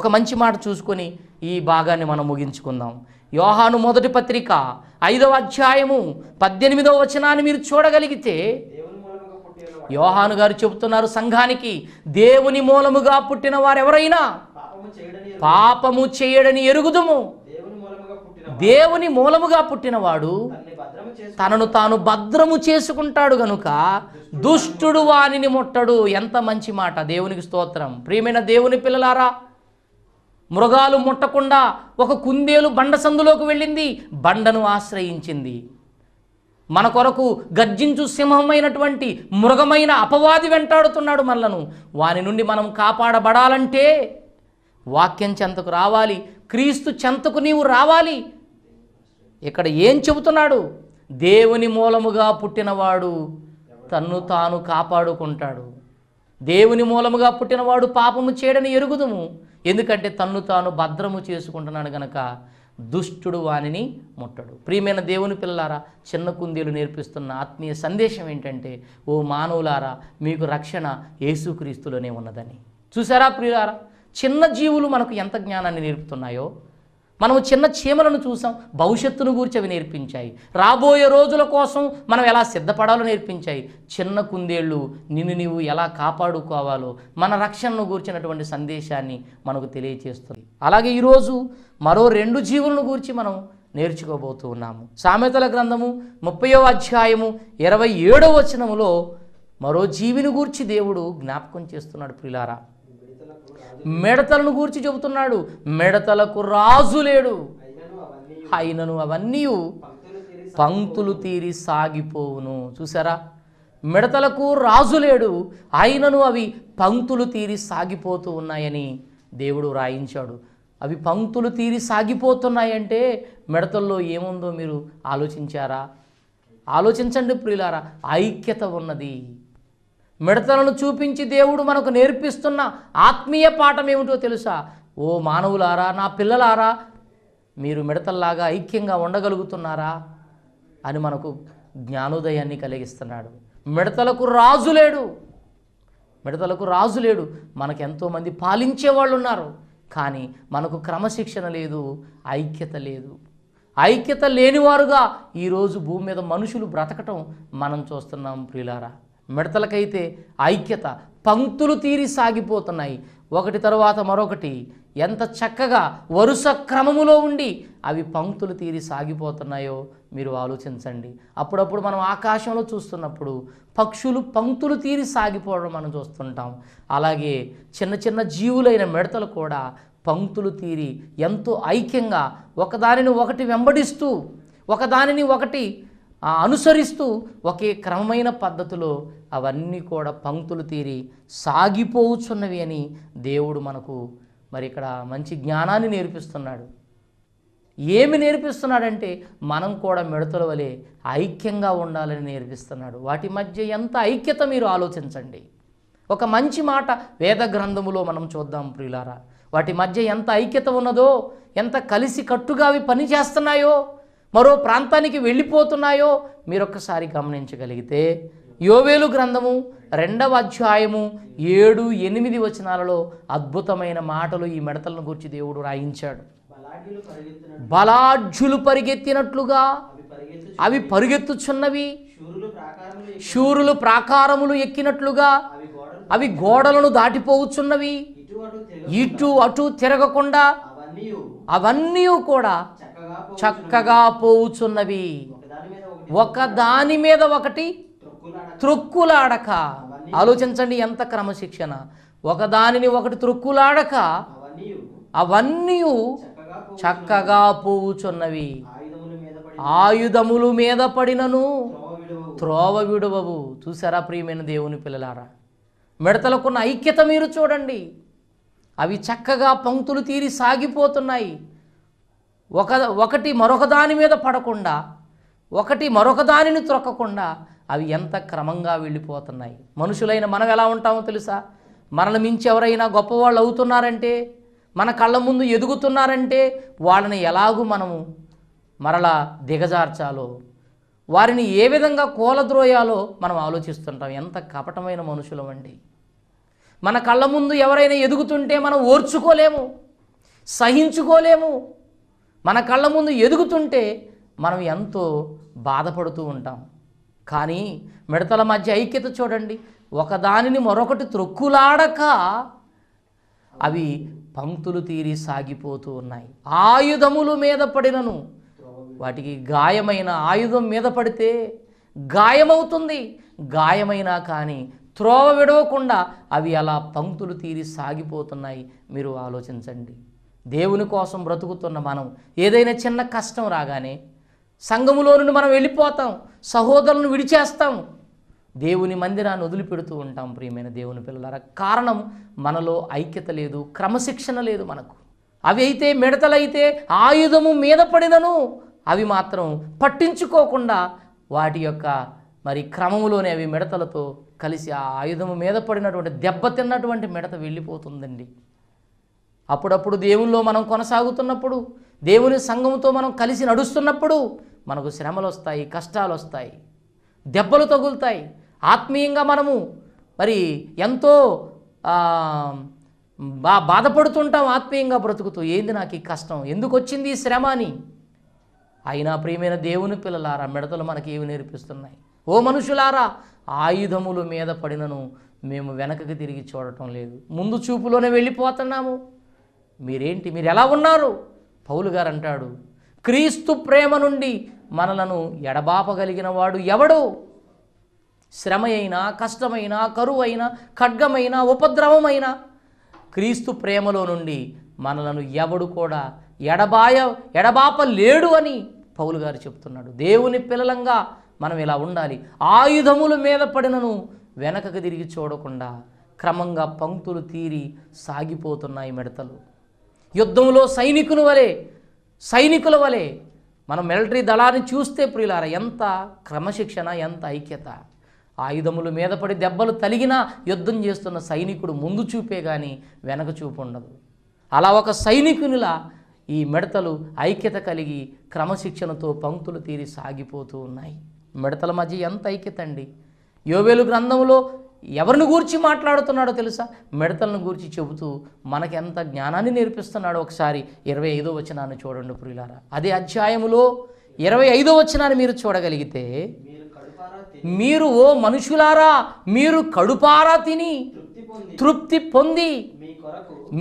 Speaker 1: ఒక మంచి మాట చూసుకొని ఈ భాగాన్ని మనం ముగించుకుందాం యోహాను మొదటి పత్రిక ఐదవ అధ్యాయము పద్దెనిమిదవ వచనాన్ని మీరు చూడగలిగితే యోహాను గారు చెబుతున్నారు సంఘానికి దేవుని మూలముగా పుట్టిన వారెవరైనా పాపము చేయడని ఎరుగుదుము దేవుని మూలముగా పుట్టినవాడు తనను తాను భద్రము చేసుకుంటాడు గనుక దుష్టుడు వానిని ముట్టడు ఎంత మంచి మాట దేవునికి స్తోత్రం ప్రియమైన దేవుని పిల్లలారా మృగాలు ముట్టకుండా ఒక కుందేలు బండసందులోకి వెళ్ళింది బండను ఆశ్రయించింది మన కొరకు గర్జించు సింహమైనటువంటి మృగమైన అపవాది వెంటాడుతున్నాడు మనలను వాని నుండి మనం కాపాడబడాలంటే వాక్యం చెంతకు రావాలి క్రీస్తు చెంతకు నీవు రావాలి ఇక్కడ ఏం చెబుతున్నాడు దేవుని మూలముగా పుట్టినవాడు తన్ను తాను కాపాడుకుంటాడు దేవుని మూలముగా పుట్టినవాడు పాపము చేయడని ఎరుగుదము ఎందుకంటే తన్ను తాను భద్రము చేసుకుంటున్నాడు గనక దుష్టుడు వానిని ముట్టడు ప్రియమైన దేవుని పిల్లారా చిన్న కుందీలు నేర్పిస్తున్న ఆత్మీయ సందేశం ఏంటంటే ఓ మానవులారా మీకు రక్షణ యేసుక్రీస్తులోనే ఉన్నదని చూసారా ప్రియులారా చిన్న జీవులు మనకు ఎంత జ్ఞానాన్ని నేర్పుతున్నాయో మనము చిన్న చీమలను చూసాం భవిష్యత్తును గురించి అవి నేర్పించాయి రాబోయే రోజుల కోసం మనం ఎలా సిద్ధపడాలో నేర్పించాయి చిన్న కుందేళ్ళు నిన్ను నీవు ఎలా కాపాడుకోవాలో మన రక్షణను గూర్చినటువంటి సందేశాన్ని మనకు తెలియచేస్తుంది అలాగే ఈరోజు మరో రెండు జీవులను గూర్చి మనం నేర్చుకోబోతూ ఉన్నాము సామెతల గ్రంథము ముప్పయో అధ్యాయము ఇరవై ఏడో వచనములో మరో జీవిని గూర్చి దేవుడు జ్ఞాపకం చేస్తున్నాడు ప్రిలారా మిడతలను గూర్చి చెబుతున్నాడు మిడతలకు రాజు లేడు అయినను అవన్నీ పంక్తులు తీరి సాగిపోవును చూసారా మిడతలకు రాజు లేడు ఆయనను అవి పంక్తులు తీరి సాగిపోతూ ఉన్నాయని దేవుడు రాయించాడు అవి పంక్తులు తీరి సాగిపోతున్నాయంటే మిడతల్లో ఏముందో మీరు ఆలోచించారా ఆలోచించండి ప్రియులారా ఐక్యత ఉన్నది మిడతలను చూపించి దేవుడు మనకు నేర్పిస్తున్న ఆత్మీయ పాఠం ఏమిటో తెలుసా ఓ మానవులారా నా పిల్లలారా మీరు మిడతల్లాగా ఐక్యంగా ఉండగలుగుతున్నారా అని మనకు జ్ఞానోదయాన్ని కలిగిస్తున్నాడు మిడతలకు రాజు లేడు మిడతలకు రాజు లేడు మనకెంతోమంది పాలించేవాళ్ళు ఉన్నారు కానీ మనకు క్రమశిక్షణ లేదు ఐక్యత లేదు ఐక్యత లేనివారుగా ఈరోజు భూమి మీద మనుషులు బ్రతకటం మనం చూస్తున్నాం ప్రియులారా మిడతలకైతే ఐక్యత పంక్తులు తీరి సాగిపోతున్నాయి ఒకటి తరువాత మరొకటి ఎంత చక్కగా వరుస క్రమములో ఉండి అవి పంక్తులు తీరి సాగిపోతున్నాయో మీరు ఆలోచించండి అప్పుడప్పుడు మనం ఆకాశంలో చూస్తున్నప్పుడు పక్షులు పంక్తులు తీరి సాగిపోవడం మనం చూస్తుంటాం అలాగే చిన్న చిన్న జీవులైన మిడతలు కూడా పంక్తులు తీరి ఎంతో ఐక్యంగా ఒకదానిని ఒకటి వెంబడిస్తూ ఒకదానిని ఒకటి అనుసరిస్తూ ఒకే క్రమమైన పద్ధతిలో అవన్నీ కూడా పంక్తులు తీరి సాగిపోవచ్చున్నవి అని దేవుడు మనకు మరి ఇక్కడ మంచి జ్ఞానాన్ని నేర్పిస్తున్నాడు ఏమి నేర్పిస్తున్నాడంటే మనం కూడా మిడతల వలె ఐక్యంగా ఉండాలని నేర్పిస్తున్నాడు వాటి మధ్య ఎంత ఐక్యత మీరు ఆలోచించండి ఒక మంచి మాట వేద గ్రంథములో మనం చూద్దాం ప్రియులారా వాటి మధ్య ఎంత ఐక్యత ఉన్నదో ఎంత కలిసి కట్టుగా అవి పనిచేస్తున్నాయో మరో ప్రాంతానికి వెళ్ళిపోతున్నాయో మీరొక్కసారి గమనించగలిగితే యోవేలు గ్రంథము రెండవ అధ్యాయము ఏడు ఎనిమిది వచనాలలో అద్భుతమైన మాటలు ఈ మెడతలను గురించి దేవుడు రాయించాడు బలాఢ్యులు పరిగెత్తినట్లుగా అవి పరిగెత్తుచున్నవి శూరులు ప్రాకారములు ఎక్కినట్లుగా అవి గోడలను దాటిపోవుచున్నవి ఇటు అటు తిరగకుండా అవన్నీ కూడా చక్కగా పోవుచున్నవి ఒకదాని మీద ఒకటి తృక్కులాడక ఆలోచించండి ఎంత క్రమశిక్షణ ఒకదానిని ఒకటి తృక్కులాడక అవన్నీ చక్కగా పోవుచున్నవి ఆయుధములు మీద పడినను త్రోవ విడవవు చూసారా ప్రియమైన దేవుని పిల్లలారా మిడతలకున్న ఐక్యత మీరు చూడండి అవి చక్కగా పంక్తులు తీరి సాగిపోతున్నాయి ఒక ఒకటి మరొక దాని మీద పడకుండా ఒకటి మరొక దానిని త్రొక్కకుండా అవి ఎంత క్రమంగా వెళ్ళిపోతున్నాయి మనుషులైన మనం ఎలా ఉంటామో తెలుసా మనల్ని మించి ఎవరైనా గొప్పవాళ్ళు అవుతున్నారంటే మన కళ్ళ ముందు ఎదుగుతున్నారంటే వాళ్ళని ఎలాగూ మనము మరలా దిగజార్చాలో వారిని ఏ విధంగా కూలద్రోయాలో మనం ఆలోచిస్తుంటాం ఎంత కపటమైన మనుషులం అండి మన కళ్ళ ముందు ఎవరైనా ఎదుగుతుంటే మనం ఓర్చుకోలేము సహించుకోలేము మన కళ్ళ ముందు ఎదుగుతుంటే మనం ఎంతో బాధపడుతూ ఉంటాం కానీ మిడతల మధ్య ఐక్యత చూడండి ఒకదానిని మరొకటి త్రొక్కులాడక అవి పంక్తులు తీరి సాగిపోతూ ఉన్నాయి ఆయుధములు మీద పడినను వాటికి గాయమైన ఆయుధం మీద పడితే గాయమవుతుంది గాయమైనా కానీ త్రోవ విడవకుండా అవి అలా పంక్తులు తీరి సాగిపోతున్నాయి మీరు ఆలోచించండి దేవుని కోసం బ్రతుకుతున్న మనం ఏదైనా చిన్న కష్టం రాగానే సంఘములో నుండి మనం వెళ్ళిపోతాం సహోదరులను విడిచేస్తాం దేవుని మందిరాన్ని వదిలిపెడుతూ ఉంటాం ప్రియమైన దేవుని పిల్లల కారణం మనలో ఐక్యత లేదు క్రమశిక్షణ లేదు మనకు అవి అయితే మిడతలైతే ఆయుధము మీద పడినను అవి మాత్రం పట్టించుకోకుండా వాటి యొక్క మరి క్రమములోనే అవి మిడతలతో కలిసి ఆ ఆయుధము మీద పడినటువంటి దెబ్బతిన్నటువంటి మిడత వెళ్ళిపోతుందండి అప్పుడప్పుడు దేవుల్లో మనం కొనసాగుతున్నప్పుడు దేవుని సంఘంతో మనం కలిసి నడుస్తున్నప్పుడు మనకు శ్రమలు వస్తాయి కష్టాలు వస్తాయి దెబ్బలు తగులుతాయి ఆత్మీయంగా మనము మరి ఎంతో బా బాధపడుతుంటాం ఆత్మీయంగా బ్రతుకుతూ ఏంది నాకు ఈ కష్టం ఎందుకు వచ్చింది ఈ శ్రమ అని అయినా ప్రియమైన దేవుని పిల్లలారా మిడతలు మనకి ఏమి నేర్పిస్తున్నాయి ఓ మనుషులారా ఆయుధములు మీద పడినను మేము వెనకకి తిరిగి చూడటం లేదు ముందు చూపులోనే వెళ్ళిపోతున్నాము మీరేంటి మీరు ఎలా ఉన్నారు పౌలు గారు అంటాడు క్రీస్తు ప్రేమ నుండి మనలను ఎడబాపగలిగిన వాడు ఎవడు శ్రమ అయినా కష్టమైనా కరువైన ఖడ్గమైనా ఉపద్రవమైనా క్రీస్తు ప్రేమలో నుండి మనలను ఎవడు కూడా ఎడబాయ ఎడబాప లేడు అని పౌలు గారు చెప్తున్నాడు దేవుని పిల్లలంగా మనం ఇలా ఉండాలి ఆయుధముల మీద పడినను వెనకకు తిరిగి చూడకుండా క్రమంగా పంక్తులు తీరి సాగిపోతున్నాయి మిడతలు యుద్ధంలో సైనికుల వలె సైనికుల వలె మనం మిలిటరీ దళాన్ని చూస్తే ప్రియులార ఎంత క్రమశిక్షణ ఎంత ఐక్యత ఆయుధముల మీద పడి దెబ్బలు తలిగినా యుద్ధం చేస్తున్న సైనికుడు ముందు చూపే కానీ వెనక చూపు ఉండదు అలా ఒక సైనికునిలా ఈ మిడతలు ఐక్యత కలిగి క్రమశిక్షణతో పంక్తులు తీరి సాగిపోతూ ఉన్నాయి మిడతల మధ్య ఎంత ఐక్యత అండి యోవేలు గ్రంథంలో ఎవరిని గూర్చి మాట్లాడుతున్నాడో తెలుసా మిడతలను గూర్చి చెబుతూ మనకెంత జ్ఞానాన్ని నేర్పిస్తున్నాడో ఒకసారి ఇరవై ఐదో వచనాన్ని చూడండి ప్రియులారా అదే అధ్యాయములో ఇరవై ఐదో వచనాన్ని మీరు చూడగలిగితే మీరు ఓ మనుషులారా మీరు కడుపారా తిని తృప్తి పొంది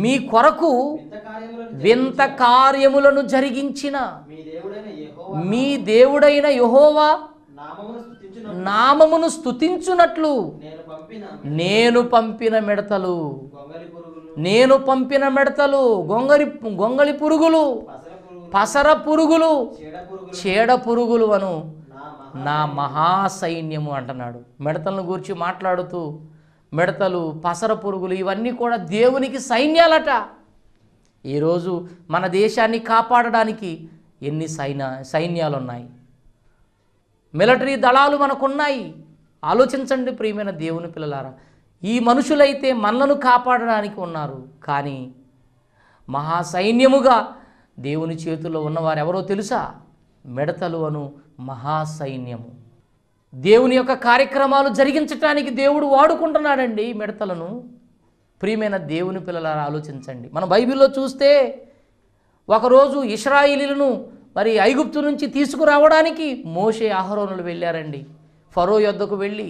Speaker 1: మీ కొరకు వింత కార్యములను జరిగించిన మీ దేవుడైన యహోవా నామమును స్థుతించునట్లు నేను పంపిన మిడతలు నేను పంపిన మిడతలు గొంగలి గొంగలి పురుగులు పసర పురుగులు చీడ పురుగులు అను నా మహాసైన్యము అంటున్నాడు మిడతలను గూర్చి మాట్లాడుతూ మిడతలు పసర పురుగులు ఇవన్నీ కూడా దేవునికి సైన్యాలట ఈరోజు మన దేశాన్ని కాపాడడానికి ఎన్ని సైన్య సైన్యాలు ఉన్నాయి మిలిటరీ దళాలు మనకున్నాయి ఆలోచించండి ప్రియమైన దేవుని పిల్లలారా ఈ మనుషులైతే మనలను కాపాడడానికి ఉన్నారు కానీ మహాసైన్యముగా దేవుని చేతుల్లో ఉన్నవారు ఎవరో తెలుసా మెడతలు అను మహాసైన్యము దేవుని యొక్క కార్యక్రమాలు జరిగించటానికి దేవుడు వాడుకుంటున్నాడండి మిడతలను ప్రియమైన దేవుని పిల్లలారా ఆలోచించండి మన బైబిల్లో చూస్తే ఒకరోజు ఇస్రాయిలీలను మరి ఐగుప్తు నుంచి తీసుకురావడానికి మోషే ఆహరోనులు వెళ్ళారండి ఫరో యొద్దకు వెళ్ళి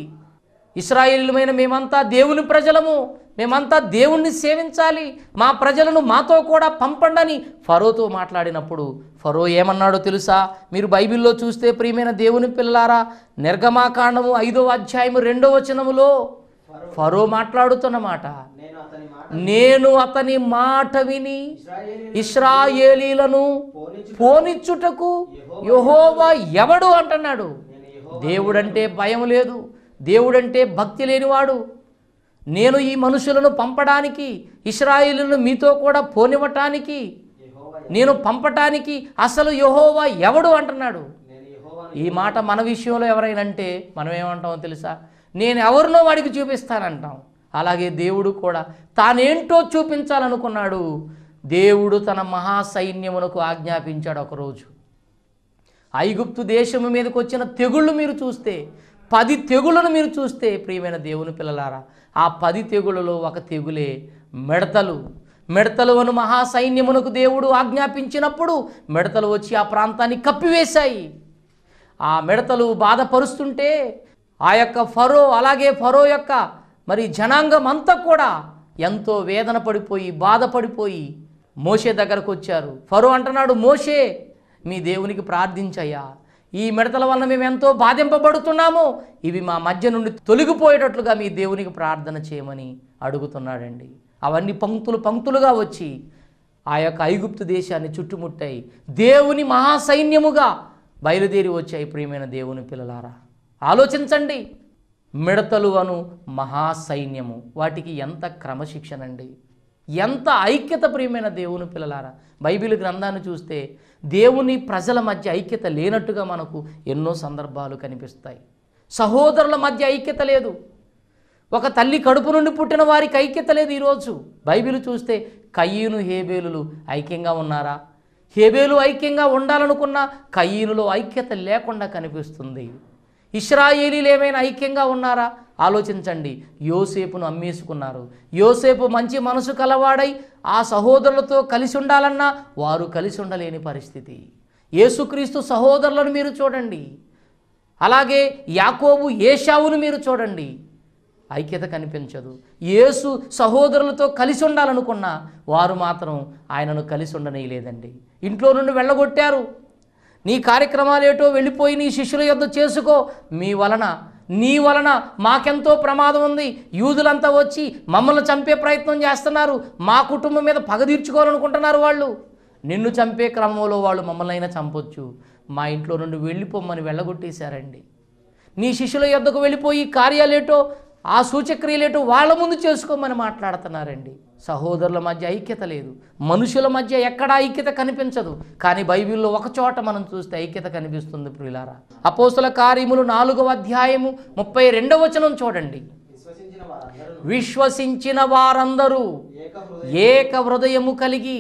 Speaker 1: ఇస్రాయిల్మైన మేమంతా దేవుని ప్రజలము మేమంతా దేవుణ్ణి సేవించాలి మా ప్రజలను మాతో కూడా పంపండని ఫరోతో మాట్లాడినప్పుడు ఫరో ఏమన్నాడో తెలుసా మీరు బైబిల్లో చూస్తే ప్రియమైన దేవుని పిల్లారా నిర్గమాకాండము ఐదో అధ్యాయము రెండో వచనములో ఫరో మాట్లాడుతున్నమాట నేను అతని మాట విని ఇస్రాయేలీలను పోనిచ్చుటకు యహోవా ఎవడు అంటున్నాడు దేవుడంటే భయం లేదు దేవుడంటే భక్తి లేనివాడు నేను ఈ మనుషులను పంపడానికి ఇస్రాయిలను మీతో కూడా పోనివ్వటానికి నేను పంపటానికి అసలు యహోవా ఎవడు అంటున్నాడు ఈ మాట మన విషయంలో ఎవరైనా అంటే మనం ఏమంటామో తెలుసా నేను ఎవరినో వాడికి చూపిస్తానంటాం అలాగే దేవుడు కూడా తానేంటో చూపించాలనుకున్నాడు దేవుడు తన మహాసైన్యమునకు ఆజ్ఞాపించాడు ఒకరోజు ఐగుప్తు దేశము మీదకి వచ్చిన తెగుళ్ళు మీరు చూస్తే పది తెగులను మీరు చూస్తే ప్రియమైన దేవుని పిల్లలారా ఆ పది తెగుళ్ళలో ఒక తెగులే మిడతలు మిడతలు అను మహాసైన్యమునకు దేవుడు ఆజ్ఞాపించినప్పుడు మిడతలు వచ్చి ఆ ప్రాంతాన్ని కప్పివేశాయి ఆ మిడతలు బాధపరుస్తుంటే ఆ యొక్క ఫరో అలాగే ఫరో యొక్క మరి జనాంగం అంతా కూడా ఎంతో వేదన పడిపోయి బాధపడిపోయి మోషే దగ్గరకు వచ్చారు ఫరో అంటున్నాడు మోషే మీ దేవునికి ప్రార్థించయ్యా ఈ మిడతల వలన మేము ఎంతో బాధింపబడుతున్నాము ఇవి మా మధ్య నుండి తొలగిపోయేటట్లుగా మీ దేవునికి ప్రార్థన చేయమని అడుగుతున్నాడండి అవన్నీ పంక్తులు పంక్తులుగా వచ్చి ఆ యొక్క ఐగుప్తు దేశాన్ని చుట్టుముట్టాయి దేవుని మహాసైన్యముగా బయలుదేరి వచ్చాయి ప్రియమైన దేవుని పిల్లలారా ఆలోచించండి మిడతలు అను మహాసైన్యము వాటికి ఎంత క్రమశిక్షణ అండి ఎంత ఐక్యత ప్రియమైన దేవుని పిల్లలారా బైబిల్ గ్రంథాన్ని చూస్తే దేవుని ప్రజల మధ్య ఐక్యత లేనట్టుగా మనకు ఎన్నో సందర్భాలు కనిపిస్తాయి సహోదరుల మధ్య ఐక్యత లేదు ఒక తల్లి కడుపు నుండి పుట్టిన వారికి ఐక్యత లేదు ఈరోజు బైబిల్ చూస్తే కయ్యూను హేబేలులు ఐక్యంగా ఉన్నారా హేబేలు ఐక్యంగా ఉండాలనుకున్న కయ్యూనులో ఐక్యత లేకుండా కనిపిస్తుంది ఇస్రాయేలీలు ఏమైనా ఐక్యంగా ఉన్నారా ఆలోచించండి యోసేపును అమ్మేసుకున్నారు యోసేపు మంచి మనసు కలవాడై ఆ సహోదరులతో కలిసి ఉండాలన్నా వారు కలిసి ఉండలేని పరిస్థితి యేసుక్రీస్తు సహోదరులను మీరు చూడండి అలాగే యాకోబు ఏషావును మీరు చూడండి ఐక్యత కనిపించదు యేసు సహోదరులతో కలిసి ఉండాలనుకున్న వారు మాత్రం ఆయనను కలిసి ఉండనేయలేదండి ఇంట్లో నుండి వెళ్ళగొట్టారు నీ కార్యక్రమాలు ఏటో వెళ్ళిపోయి నీ శిష్యుల యొద్ద చేసుకో మీ వలన నీ వలన మాకెంతో ప్రమాదం ఉంది యూదులంతా వచ్చి మమ్మల్ని చంపే ప్రయత్నం చేస్తున్నారు మా కుటుంబం మీద పగ తీర్చుకోవాలనుకుంటున్నారు వాళ్ళు నిన్ను చంపే క్రమంలో వాళ్ళు మమ్మల్ని అయినా చంపొచ్చు మా ఇంట్లో నుండి వెళ్ళిపోమ్మని వెళ్ళగొట్టేశారండి నీ శిష్యుల యొద్దకు వెళ్ళిపోయి కార్యాలేటో ఆ సూచక్రియలేటో వాళ్ళ ముందు చేసుకోమని మాట్లాడుతున్నారండి సహోదరుల మధ్య ఐక్యత లేదు మనుషుల మధ్య ఎక్కడా ఐక్యత కనిపించదు కానీ బైబిల్లో ఒకచోట మనం చూస్తే ఐక్యత కనిపిస్తుంది ప్రియులారా అపోసుల కార్యములు నాలుగవ అధ్యాయము ముప్పై రెండవ వచనం చూడండి విశ్వసించిన వారందరూ ఏక హృదయము కలిగి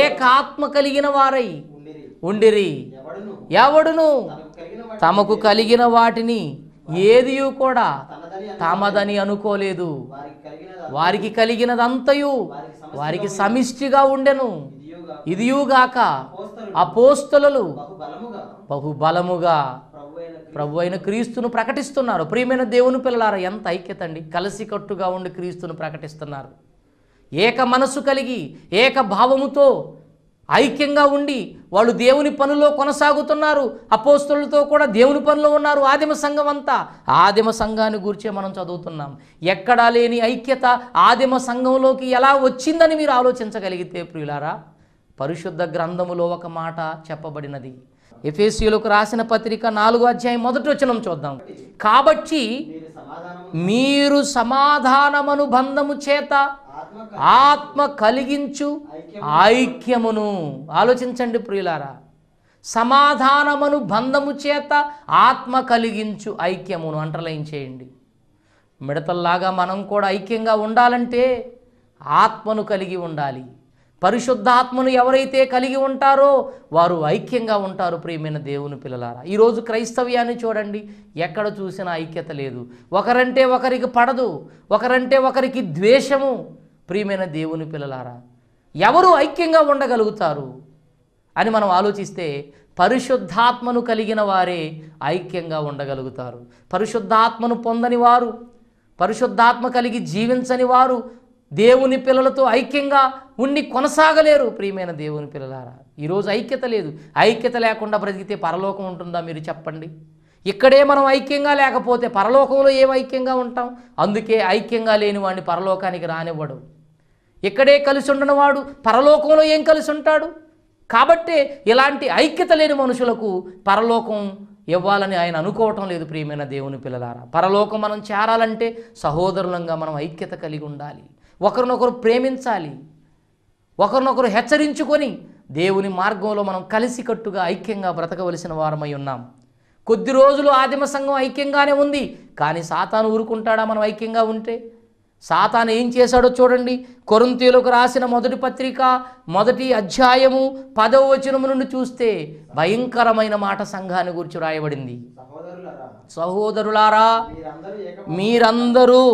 Speaker 1: ఏకాత్మ కలిగిన వారై ఉండిరి ఎవడును తమకు కలిగిన వాటిని ఏది కూడా తమదని అనుకోలేదు వారికి కలిగినదంతయు వారికి సమిష్టిగా ఉండెను ఇదియుగాక అపోస్తలు బహుబలముగా ప్రభు అయిన క్రీస్తును ప్రకటిస్తున్నారు ప్రియమైన దేవుని పిల్లలారా ఎంత ఐక్యత అండి కలిసికట్టుగా ఉండి క్రీస్తును ప్రకటిస్తున్నారు ఏక మనసు కలిగి ఏక భావముతో ఐక్యంగా ఉండి వాళ్ళు దేవుని పనులో కొనసాగుతున్నారు అపోస్తులతో కూడా దేవుని పనులు ఉన్నారు ఆదిమ సంఘం అంతా ఆదిమ సంఘాన్ని గురించే మనం చదువుతున్నాం ఎక్కడా లేని ఐక్యత ఆదిమ సంఘంలోకి ఎలా వచ్చిందని మీరు ఆలోచించగలిగితే ప్రియులారా పరిశుద్ధ గ్రంథములో ఒక మాట చెప్పబడినది ఎఫేసీలకు రాసిన పత్రిక నాలుగో అధ్యాయం మొదటి వచనం చూద్దాం కాబట్టి మీరు సమాధానమనుబంధము చేత ఆత్మ కలిగించు ఐక్యమును ఆలోచించండి ప్రియులారా సమాధానమును బంధము చేత ఆత్మ కలిగించు ఐక్యమును చేయండి మిడతల్లాగా మనం కూడా ఐక్యంగా ఉండాలంటే ఆత్మను కలిగి ఉండాలి పరిశుద్ధాత్మను ఎవరైతే కలిగి ఉంటారో వారు ఐక్యంగా ఉంటారు ప్రియమైన దేవుని పిల్లలారా ఈరోజు క్రైస్తవ్యాన్ని చూడండి ఎక్కడ చూసినా ఐక్యత లేదు ఒకరంటే ఒకరికి పడదు ఒకరంటే ఒకరికి ద్వేషము ప్రియమైన దేవుని పిల్లలారా ఎవరు ఐక్యంగా ఉండగలుగుతారు అని మనం ఆలోచిస్తే పరిశుద్ధాత్మను కలిగిన వారే ఐక్యంగా ఉండగలుగుతారు పరిశుద్ధాత్మను పొందని వారు పరిశుద్ధాత్మ కలిగి జీవించని వారు దేవుని పిల్లలతో ఐక్యంగా ఉండి కొనసాగలేరు ప్రియమైన దేవుని పిల్లలారా ఈరోజు ఐక్యత లేదు ఐక్యత లేకుండా బ్రతికితే పరలోకం ఉంటుందా మీరు చెప్పండి ఇక్కడే మనం ఐక్యంగా లేకపోతే పరలోకంలో ఏం ఐక్యంగా ఉంటాం అందుకే ఐక్యంగా లేని వాడిని పరలోకానికి రానివ్వడు ఇక్కడే కలిసి ఉండనివాడు పరలోకంలో ఏం కలిసి ఉంటాడు కాబట్టే ఇలాంటి ఐక్యత లేని మనుషులకు పరలోకం ఇవ్వాలని ఆయన అనుకోవటం లేదు ప్రియమైన దేవుని పిల్లలారా పరలోకం మనం చేరాలంటే సహోదరులంగా మనం ఐక్యత కలిగి ఉండాలి ఒకరినొకరు ప్రేమించాలి ఒకరినొకరు హెచ్చరించుకొని దేవుని మార్గంలో మనం కలిసికట్టుగా ఐక్యంగా బ్రతకవలసిన వారమై ఉన్నాం కొద్ది రోజులు ఆదిమ సంఘం ఐక్యంగానే ఉంది కానీ సాతాను ఊరుకుంటాడా మనం ఐక్యంగా ఉంటే సాతాను ఏం చేశాడో చూడండి కొరంతీలకు రాసిన మొదటి పత్రిక మొదటి అధ్యాయము పదవ వచనము నుండి చూస్తే భయంకరమైన మాట సంఘాన్ని గురించి రాయబడింది సహోదరులారా మీరందరూ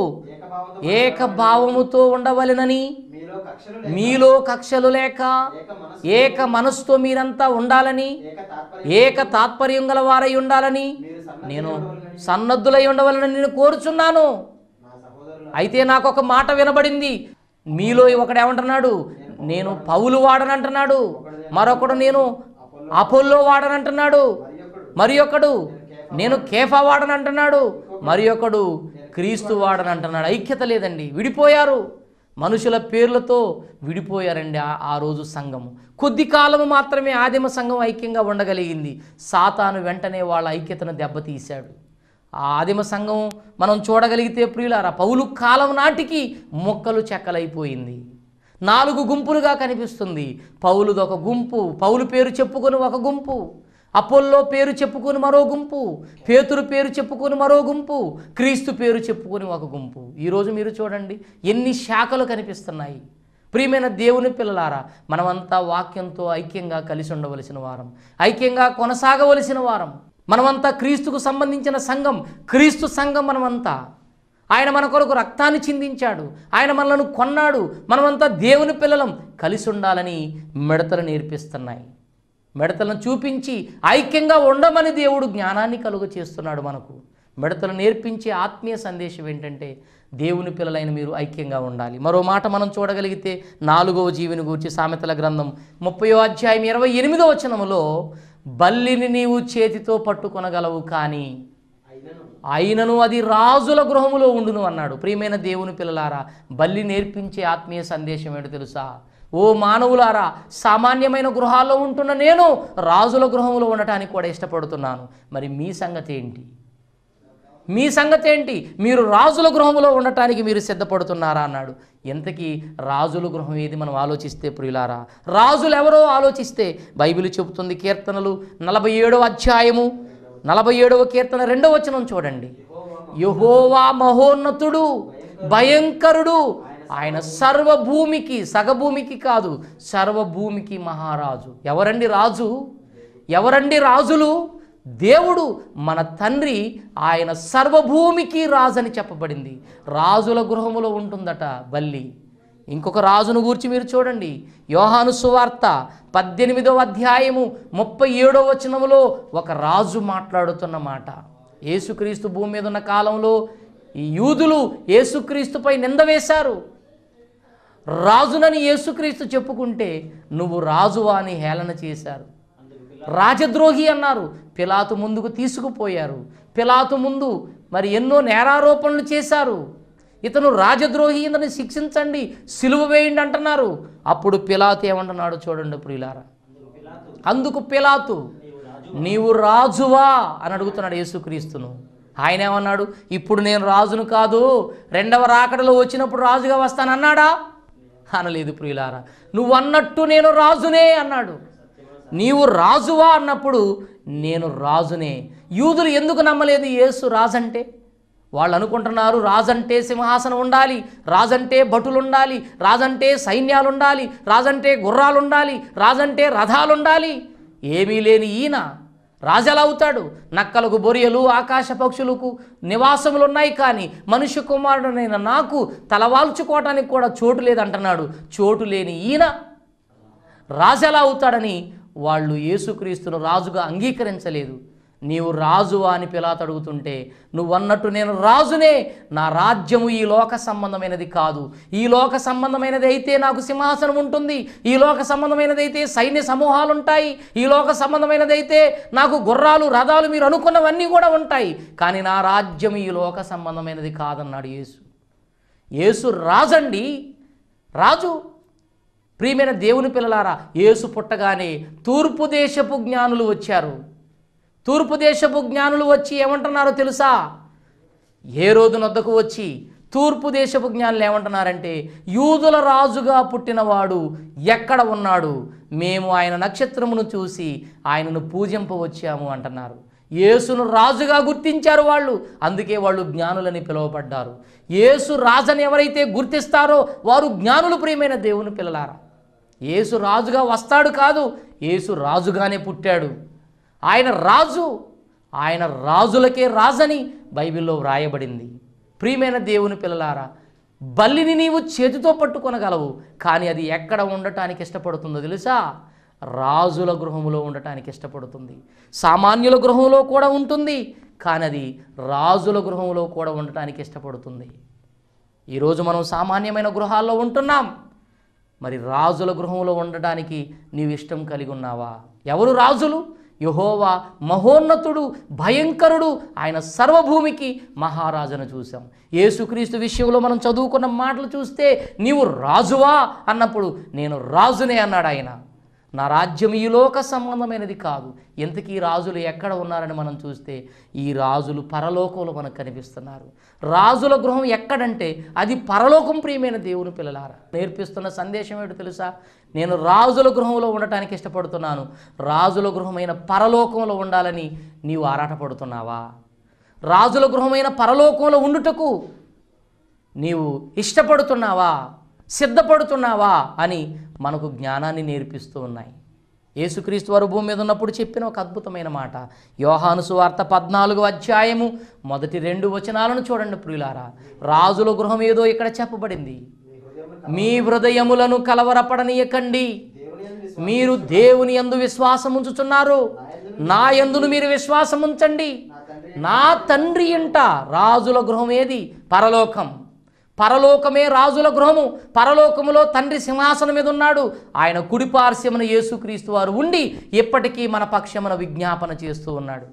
Speaker 1: ఏకభావముతో ఉండవలెనని మీలో కక్షలు లేక ఏక మనస్సుతో మీరంతా ఉండాలని ఏక తాత్పర్యం గల వారై ఉండాలని నేను సన్నద్ధులై ఉండవలనని నేను కోరుచున్నాను అయితే నాకు ఒక మాట వినబడింది మీలో ఒకడు ఏమంటున్నాడు నేను పౌలు వాడనంటున్నాడు మరొకడు నేను అపోల్లో వాడనంటున్నాడు మరి ఒకడు నేను కేఫా వాడనంటున్నాడు మరి ఒకడు క్రీస్తు వాడనంటున్నాడు ఐక్యత లేదండి విడిపోయారు మనుషుల పేర్లతో విడిపోయారండి ఆ రోజు సంఘము కొద్ది కాలము మాత్రమే ఆదిమ సంఘం ఐక్యంగా ఉండగలిగింది సాతాను వెంటనే వాళ్ళ ఐక్యతను దెబ్బతీశాడు ఆ ఆదిమ సంఘం మనం చూడగలిగితే ప్రియులారా పౌలు కాలం నాటికి మొక్కలు చెక్కలైపోయింది నాలుగు గుంపులుగా కనిపిస్తుంది పౌలుది ఒక గుంపు పౌలు పేరు చెప్పుకొని ఒక గుంపు అపోల్లో పేరు చెప్పుకొని మరో గుంపు పేతురు పేరు చెప్పుకొని మరో గుంపు క్రీస్తు పేరు చెప్పుకొని ఒక గుంపు ఈరోజు మీరు చూడండి ఎన్ని శాఖలు కనిపిస్తున్నాయి ప్రియమైన దేవుని పిల్లలారా మనమంతా వాక్యంతో ఐక్యంగా కలిసి ఉండవలసిన వారం ఐక్యంగా కొనసాగవలసిన వారం మనమంతా క్రీస్తుకు సంబంధించిన సంఘం క్రీస్తు సంఘం మనమంతా ఆయన మన కొరకు రక్తాన్ని చిందించాడు ఆయన మనలను కొన్నాడు మనమంతా దేవుని పిల్లలం కలిసి ఉండాలని మిడతలు నేర్పిస్తున్నాయి మిడతలను చూపించి ఐక్యంగా ఉండమని దేవుడు జ్ఞానాన్ని కలుగు చేస్తున్నాడు మనకు మిడతలు నేర్పించే ఆత్మీయ సందేశం ఏంటంటే దేవుని పిల్లలైన మీరు ఐక్యంగా ఉండాలి మరో మాట మనం చూడగలిగితే నాలుగవ జీవిని గురించి సామెతల గ్రంథం ముప్పయో అధ్యాయం ఇరవై ఎనిమిదో వచనములో బల్లిని నీవు చేతితో పట్టుకొనగలవు కానీ అయినను అది రాజుల గృహములో ఉండును అన్నాడు ప్రియమైన దేవుని పిల్లలారా బల్లి నేర్పించే ఆత్మీయ సందేశం ఏమిటో తెలుసా ఓ మానవులారా సామాన్యమైన గృహాల్లో ఉంటున్న నేను రాజుల గృహంలో ఉండటానికి కూడా ఇష్టపడుతున్నాను మరి మీ సంగతి ఏంటి మీ సంగతి ఏంటి మీరు రాజుల గృహంలో ఉండటానికి మీరు సిద్ధపడుతున్నారా అన్నాడు ఎంతకీ రాజుల గృహం ఏది మనం ఆలోచిస్తే ప్రియులారా రాజులు ఎవరో ఆలోచిస్తే బైబిల్ చెబుతుంది కీర్తనలు నలభై ఏడవ అధ్యాయము నలభై ఏడవ కీర్తన రెండవ వచనం చూడండి యహోవా మహోన్నతుడు భయంకరుడు ఆయన సర్వభూమికి సగభూమికి కాదు సర్వభూమికి మహారాజు ఎవరండి రాజు ఎవరండి రాజులు దేవుడు మన తండ్రి ఆయన సర్వభూమికి రాజని చెప్పబడింది రాజుల గృహములో ఉంటుందట బల్లి ఇంకొక రాజును గూర్చి మీరు చూడండి యోహాను సువార్త పద్దెనిమిదవ అధ్యాయము ముప్పై ఏడవ వచనములో ఒక రాజు మాట్లాడుతున్న మాట యేసుక్రీస్తు భూమి మీద ఉన్న కాలంలో ఈ యూదులు యేసుక్రీస్తుపై నింద వేశారు రాజునని యేసుక్రీస్తు చెప్పుకుంటే నువ్వు రాజువా అని హేళన చేశారు రాజద్రోహి అన్నారు పిలాతు ముందుకు తీసుకుపోయారు పిలాతు ముందు మరి ఎన్నో నేరారోపణలు చేశారు ఇతను రాజద్రోహి ఇతను శిక్షించండి సిలువ వేయండి అంటున్నారు అప్పుడు పిలాతు ఏమంటున్నాడు చూడండి ప్రియులారా అందుకు పిలాతు నీవు రాజువా అని అడుగుతున్నాడు యేసుక్రీస్తును ఆయన ఏమన్నాడు ఇప్పుడు నేను రాజును కాదు రెండవ రాకడలో వచ్చినప్పుడు రాజుగా వస్తానన్నాడా అనలేదు ప్రియులారా నువ్వు అన్నట్టు నేను రాజునే అన్నాడు నీవు రాజువా అన్నప్పుడు నేను రాజునే యూదులు ఎందుకు నమ్మలేదు యేసు రాజంటే వాళ్ళు అనుకుంటున్నారు రాజంటే సింహాసనం ఉండాలి రాజంటే భటులు ఉండాలి రాజంటే సైన్యాలు ఉండాలి రాజంటే గుర్రాలు ఉండాలి రాజంటే రథాలు ఉండాలి ఏమీ లేని ఈయన రాజలా అవుతాడు నక్కలకు బొరియలు ఆకాశ పక్షులకు నివాసములు ఉన్నాయి కానీ మనుష్య కుమారుడైన నాకు తలవాల్చుకోవటానికి కూడా చోటు లేదంటున్నాడు చోటు లేని ఈయన రాజలా అవుతాడని వాళ్ళు యేసుక్రీస్తును రాజుగా అంగీకరించలేదు నీవు రాజువా అని పిలాత్ అడుగుతుంటే నువ్వన్నట్టు నేను రాజునే నా రాజ్యము ఈ లోక సంబంధమైనది కాదు ఈ లోక సంబంధమైనది అయితే నాకు సింహాసనం ఉంటుంది ఈ లోక సంబంధమైనది అయితే సైన్య సమూహాలు ఉంటాయి ఈ లోక సంబంధమైనది అయితే నాకు గుర్రాలు రథాలు మీరు అనుకున్నవన్నీ కూడా ఉంటాయి కానీ నా రాజ్యం ఈ లోక సంబంధమైనది కాదన్నాడు యేసు యేసు రాజండి రాజు ప్రియమైన దేవుని పిల్లలారా ఏసు పుట్టగానే తూర్పు దేశపు జ్ఞానులు వచ్చారు తూర్పు దేశపు జ్ఞానులు వచ్చి ఏమంటున్నారో తెలుసా ఏ రోజు నొద్దకు వచ్చి తూర్పు దేశపు జ్ఞానులు ఏమంటున్నారంటే యూదుల రాజుగా పుట్టినవాడు ఎక్కడ ఉన్నాడు మేము ఆయన నక్షత్రమును చూసి ఆయనను పూజింపవచ్చాము అంటున్నారు యేసును రాజుగా గుర్తించారు వాళ్ళు అందుకే వాళ్ళు జ్ఞానులని పిలువబడ్డారు యేసు రాజని ఎవరైతే గుర్తిస్తారో వారు జ్ఞానులు ప్రియమైన దేవుని పిల్లలారా యేసు రాజుగా వస్తాడు కాదు యేసు రాజుగానే పుట్టాడు ఆయన రాజు ఆయన రాజులకే రాజని బైబిల్లో వ్రాయబడింది ప్రియమైన దేవుని పిల్లలారా బల్లిని నీవు చేతితో పట్టుకొనగలవు కానీ అది ఎక్కడ ఉండటానికి ఇష్టపడుతుందో తెలుసా రాజుల గృహంలో ఉండటానికి ఇష్టపడుతుంది సామాన్యుల గృహంలో కూడా ఉంటుంది కానీ అది రాజుల గృహంలో కూడా ఉండటానికి ఇష్టపడుతుంది ఈరోజు మనం సామాన్యమైన గృహాల్లో ఉంటున్నాం మరి రాజుల గృహంలో ఉండడానికి నీవు ఇష్టం కలిగి ఉన్నావా ఎవరు రాజులు యహోవా మహోన్నతుడు భయంకరుడు ఆయన సర్వభూమికి మహారాజును చూసాం యేసుక్రీస్తు విషయంలో మనం చదువుకున్న మాటలు చూస్తే నీవు రాజువా అన్నప్పుడు నేను రాజునే అన్నాడు ఆయన నా రాజ్యం ఈ లోక సంబంధమైనది కాదు ఎంతకీ రాజులు ఎక్కడ ఉన్నారని మనం చూస్తే ఈ రాజులు పరలోకంలో మనకు కనిపిస్తున్నారు రాజుల గృహం ఎక్కడంటే అది పరలోకం ప్రియమైన దేవుని పిల్లలారా నేర్పిస్తున్న సందేశం ఏమిటో తెలుసా నేను రాజుల గృహంలో ఉండటానికి ఇష్టపడుతున్నాను రాజుల గృహమైన పరలోకంలో ఉండాలని నీవు ఆరాటపడుతున్నావా రాజుల గృహమైన పరలోకంలో ఉండుటకు నీవు ఇష్టపడుతున్నావా సిద్ధపడుతున్నావా అని మనకు జ్ఞానాన్ని నేర్పిస్తూ ఉన్నాయి యేసుక్రీస్తు వారు భూమి మీద ఉన్నప్పుడు చెప్పిన ఒక అద్భుతమైన మాట యోహానుసు వార్త పద్నాలుగు అధ్యాయము మొదటి రెండు వచనాలను చూడండి ప్రియులారా రాజుల గృహం ఏదో ఇక్కడ చెప్పబడింది మీ హృదయములను కలవరపడనీయకండి మీరు దేవుని ఎందు విశ్వాసం ఉంచుచున్నారు నా ఎందును మీరు విశ్వాసం ఉంచండి నా తండ్రి ఇంట రాజుల గృహం ఏది పరలోకం పరలోకమే రాజుల గృహము పరలోకములో తండ్రి సింహాసనం మీద ఉన్నాడు ఆయన కుడిపార్శ్వమున యేసుక్రీస్తు వారు ఉండి ఎప్పటికీ మన పక్షమున విజ్ఞాపన చేస్తూ ఉన్నాడు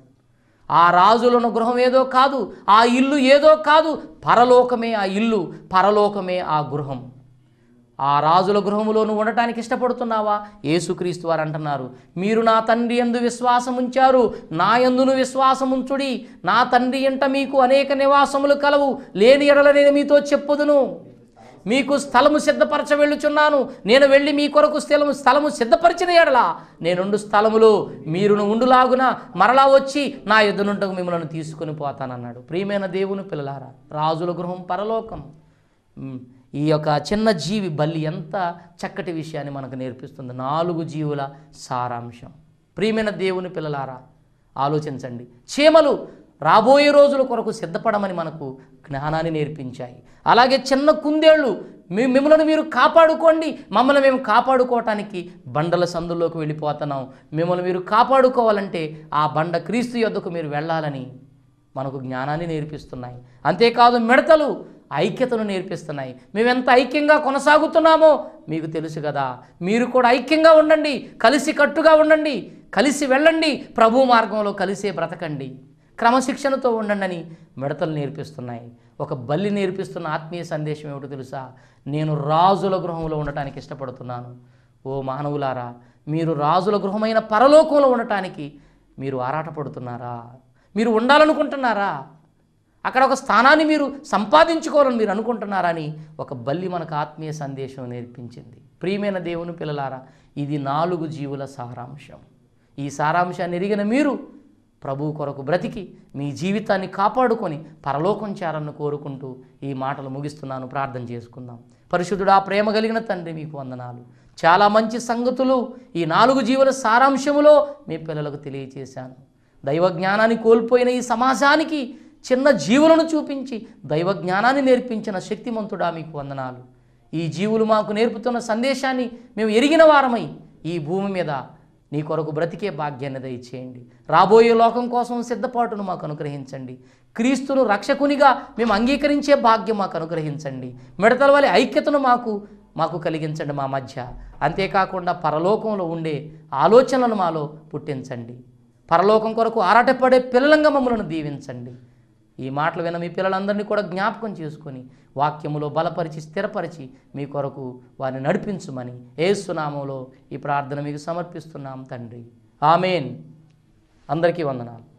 Speaker 1: ఆ రాజులను గృహం ఏదో కాదు ఆ ఇల్లు ఏదో కాదు పరలోకమే ఆ ఇల్లు పరలోకమే ఆ గృహం ఆ రాజుల గృహములో నువ్వు ఉండటానికి ఇష్టపడుతున్నావా ఏసుక్రీస్తు వారు అంటున్నారు మీరు నా తండ్రి ఎందు విశ్వాసం ఉంచారు నా ఎందును విశ్వాసం ఉంచుడి నా తండ్రి ఎంట మీకు అనేక నివాసములు కలవు లేని ఎడల నేను మీతో చెప్పుదును మీకు స్థలము సిద్ధపరచ వెళ్ళుచున్నాను నేను వెళ్ళి మీ కొరకు స్థలము స్థలము సిద్ధపరిచిన ఎడలా నేనుండు స్థలములు మీరును ఉండులాగున మరలా వచ్చి నా ఎదునుండకు మిమ్మల్ని తీసుకుని పోతానన్నాడు ప్రియమైన దేవుని పిల్లలారా రాజుల గృహం పరలోకం ఈ యొక్క చిన్న జీవి బల్లి ఎంత చక్కటి విషయాన్ని మనకు నేర్పిస్తుంది నాలుగు జీవుల సారాంశం ప్రియమైన దేవుని పిల్లలారా ఆలోచించండి చీమలు రాబోయే రోజుల కొరకు సిద్ధపడమని మనకు జ్ఞానాన్ని నేర్పించాయి అలాగే చిన్న కుందేళ్ళు మీ మిమ్మల్ని మీరు కాపాడుకోండి మమ్మల్ని మేము కాపాడుకోవటానికి బండల సందుల్లోకి వెళ్ళిపోతున్నాం మిమ్మల్ని మీరు కాపాడుకోవాలంటే ఆ బండ క్రీస్తు యొద్దకు మీరు వెళ్ళాలని మనకు జ్ఞానాన్ని నేర్పిస్తున్నాయి అంతేకాదు మిడతలు ఐక్యతను నేర్పిస్తున్నాయి మేమెంత ఐక్యంగా కొనసాగుతున్నామో మీకు తెలుసు కదా మీరు కూడా ఐక్యంగా ఉండండి కలిసి కట్టుగా ఉండండి కలిసి వెళ్ళండి ప్రభు మార్గంలో కలిసే బ్రతకండి క్రమశిక్షణతో ఉండండి అని మిడతలు నేర్పిస్తున్నాయి ఒక బల్లి నేర్పిస్తున్న ఆత్మీయ సందేశం ఏమిటో తెలుసా నేను రాజుల గృహంలో ఉండటానికి ఇష్టపడుతున్నాను ఓ మానవులారా మీరు రాజుల గృహమైన పరలోకంలో ఉండటానికి మీరు ఆరాటపడుతున్నారా మీరు ఉండాలనుకుంటున్నారా అక్కడ ఒక స్థానాన్ని మీరు సంపాదించుకోవాలని మీరు అనుకుంటున్నారని ఒక బల్లి మనకు ఆత్మీయ సందేశం నేర్పించింది ప్రియమైన దేవుని పిల్లలారా ఇది నాలుగు జీవుల సారాంశం ఈ సారాంశాన్ని ఎరిగిన మీరు ప్రభు కొరకు బ్రతికి మీ జీవితాన్ని కాపాడుకొని పరలోకం చేరాలను కోరుకుంటూ ఈ మాటలు ముగిస్తున్నాను ప్రార్థన చేసుకుందాం పరిశుద్ధుడు ఆ ప్రేమ కలిగిన తండ్రి మీకు వందనాలు చాలా మంచి సంగతులు ఈ నాలుగు జీవుల సారాంశములో మీ పిల్లలకు తెలియచేశాను దైవ జ్ఞానాన్ని కోల్పోయిన ఈ సమాజానికి చిన్న జీవులను చూపించి దైవ జ్ఞానాన్ని నేర్పించిన శక్తిమంతుడా మీకు వందనాలు ఈ జీవులు మాకు నేర్పుతున్న సందేశాన్ని మేము ఎరిగిన వారమై ఈ భూమి మీద నీ కొరకు బ్రతికే భాగ్యాన్ని దయచేయండి రాబోయే లోకం కోసం సిద్ధపాటును మాకు అనుగ్రహించండి క్రీస్తును రక్షకునిగా మేము అంగీకరించే భాగ్యం మాకు అనుగ్రహించండి మిడతల వల్ల ఐక్యతను మాకు మాకు కలిగించండి మా మధ్య అంతేకాకుండా పరలోకంలో ఉండే ఆలోచనలను మాలో పుట్టించండి పరలోకం కొరకు ఆరాటపడే పిల్లలంగా మమ్మలను దీవించండి ఈ మాటలు విన్న మీ పిల్లలందరినీ కూడా జ్ఞాపకం చేసుకొని వాక్యములో బలపరిచి స్థిరపరిచి మీ కొరకు వారిని నడిపించమని ఏసునామంలో ఈ ప్రార్థన మీకు సమర్పిస్తున్నాం తండ్రి ఆమెన్ అందరికీ వందనాలు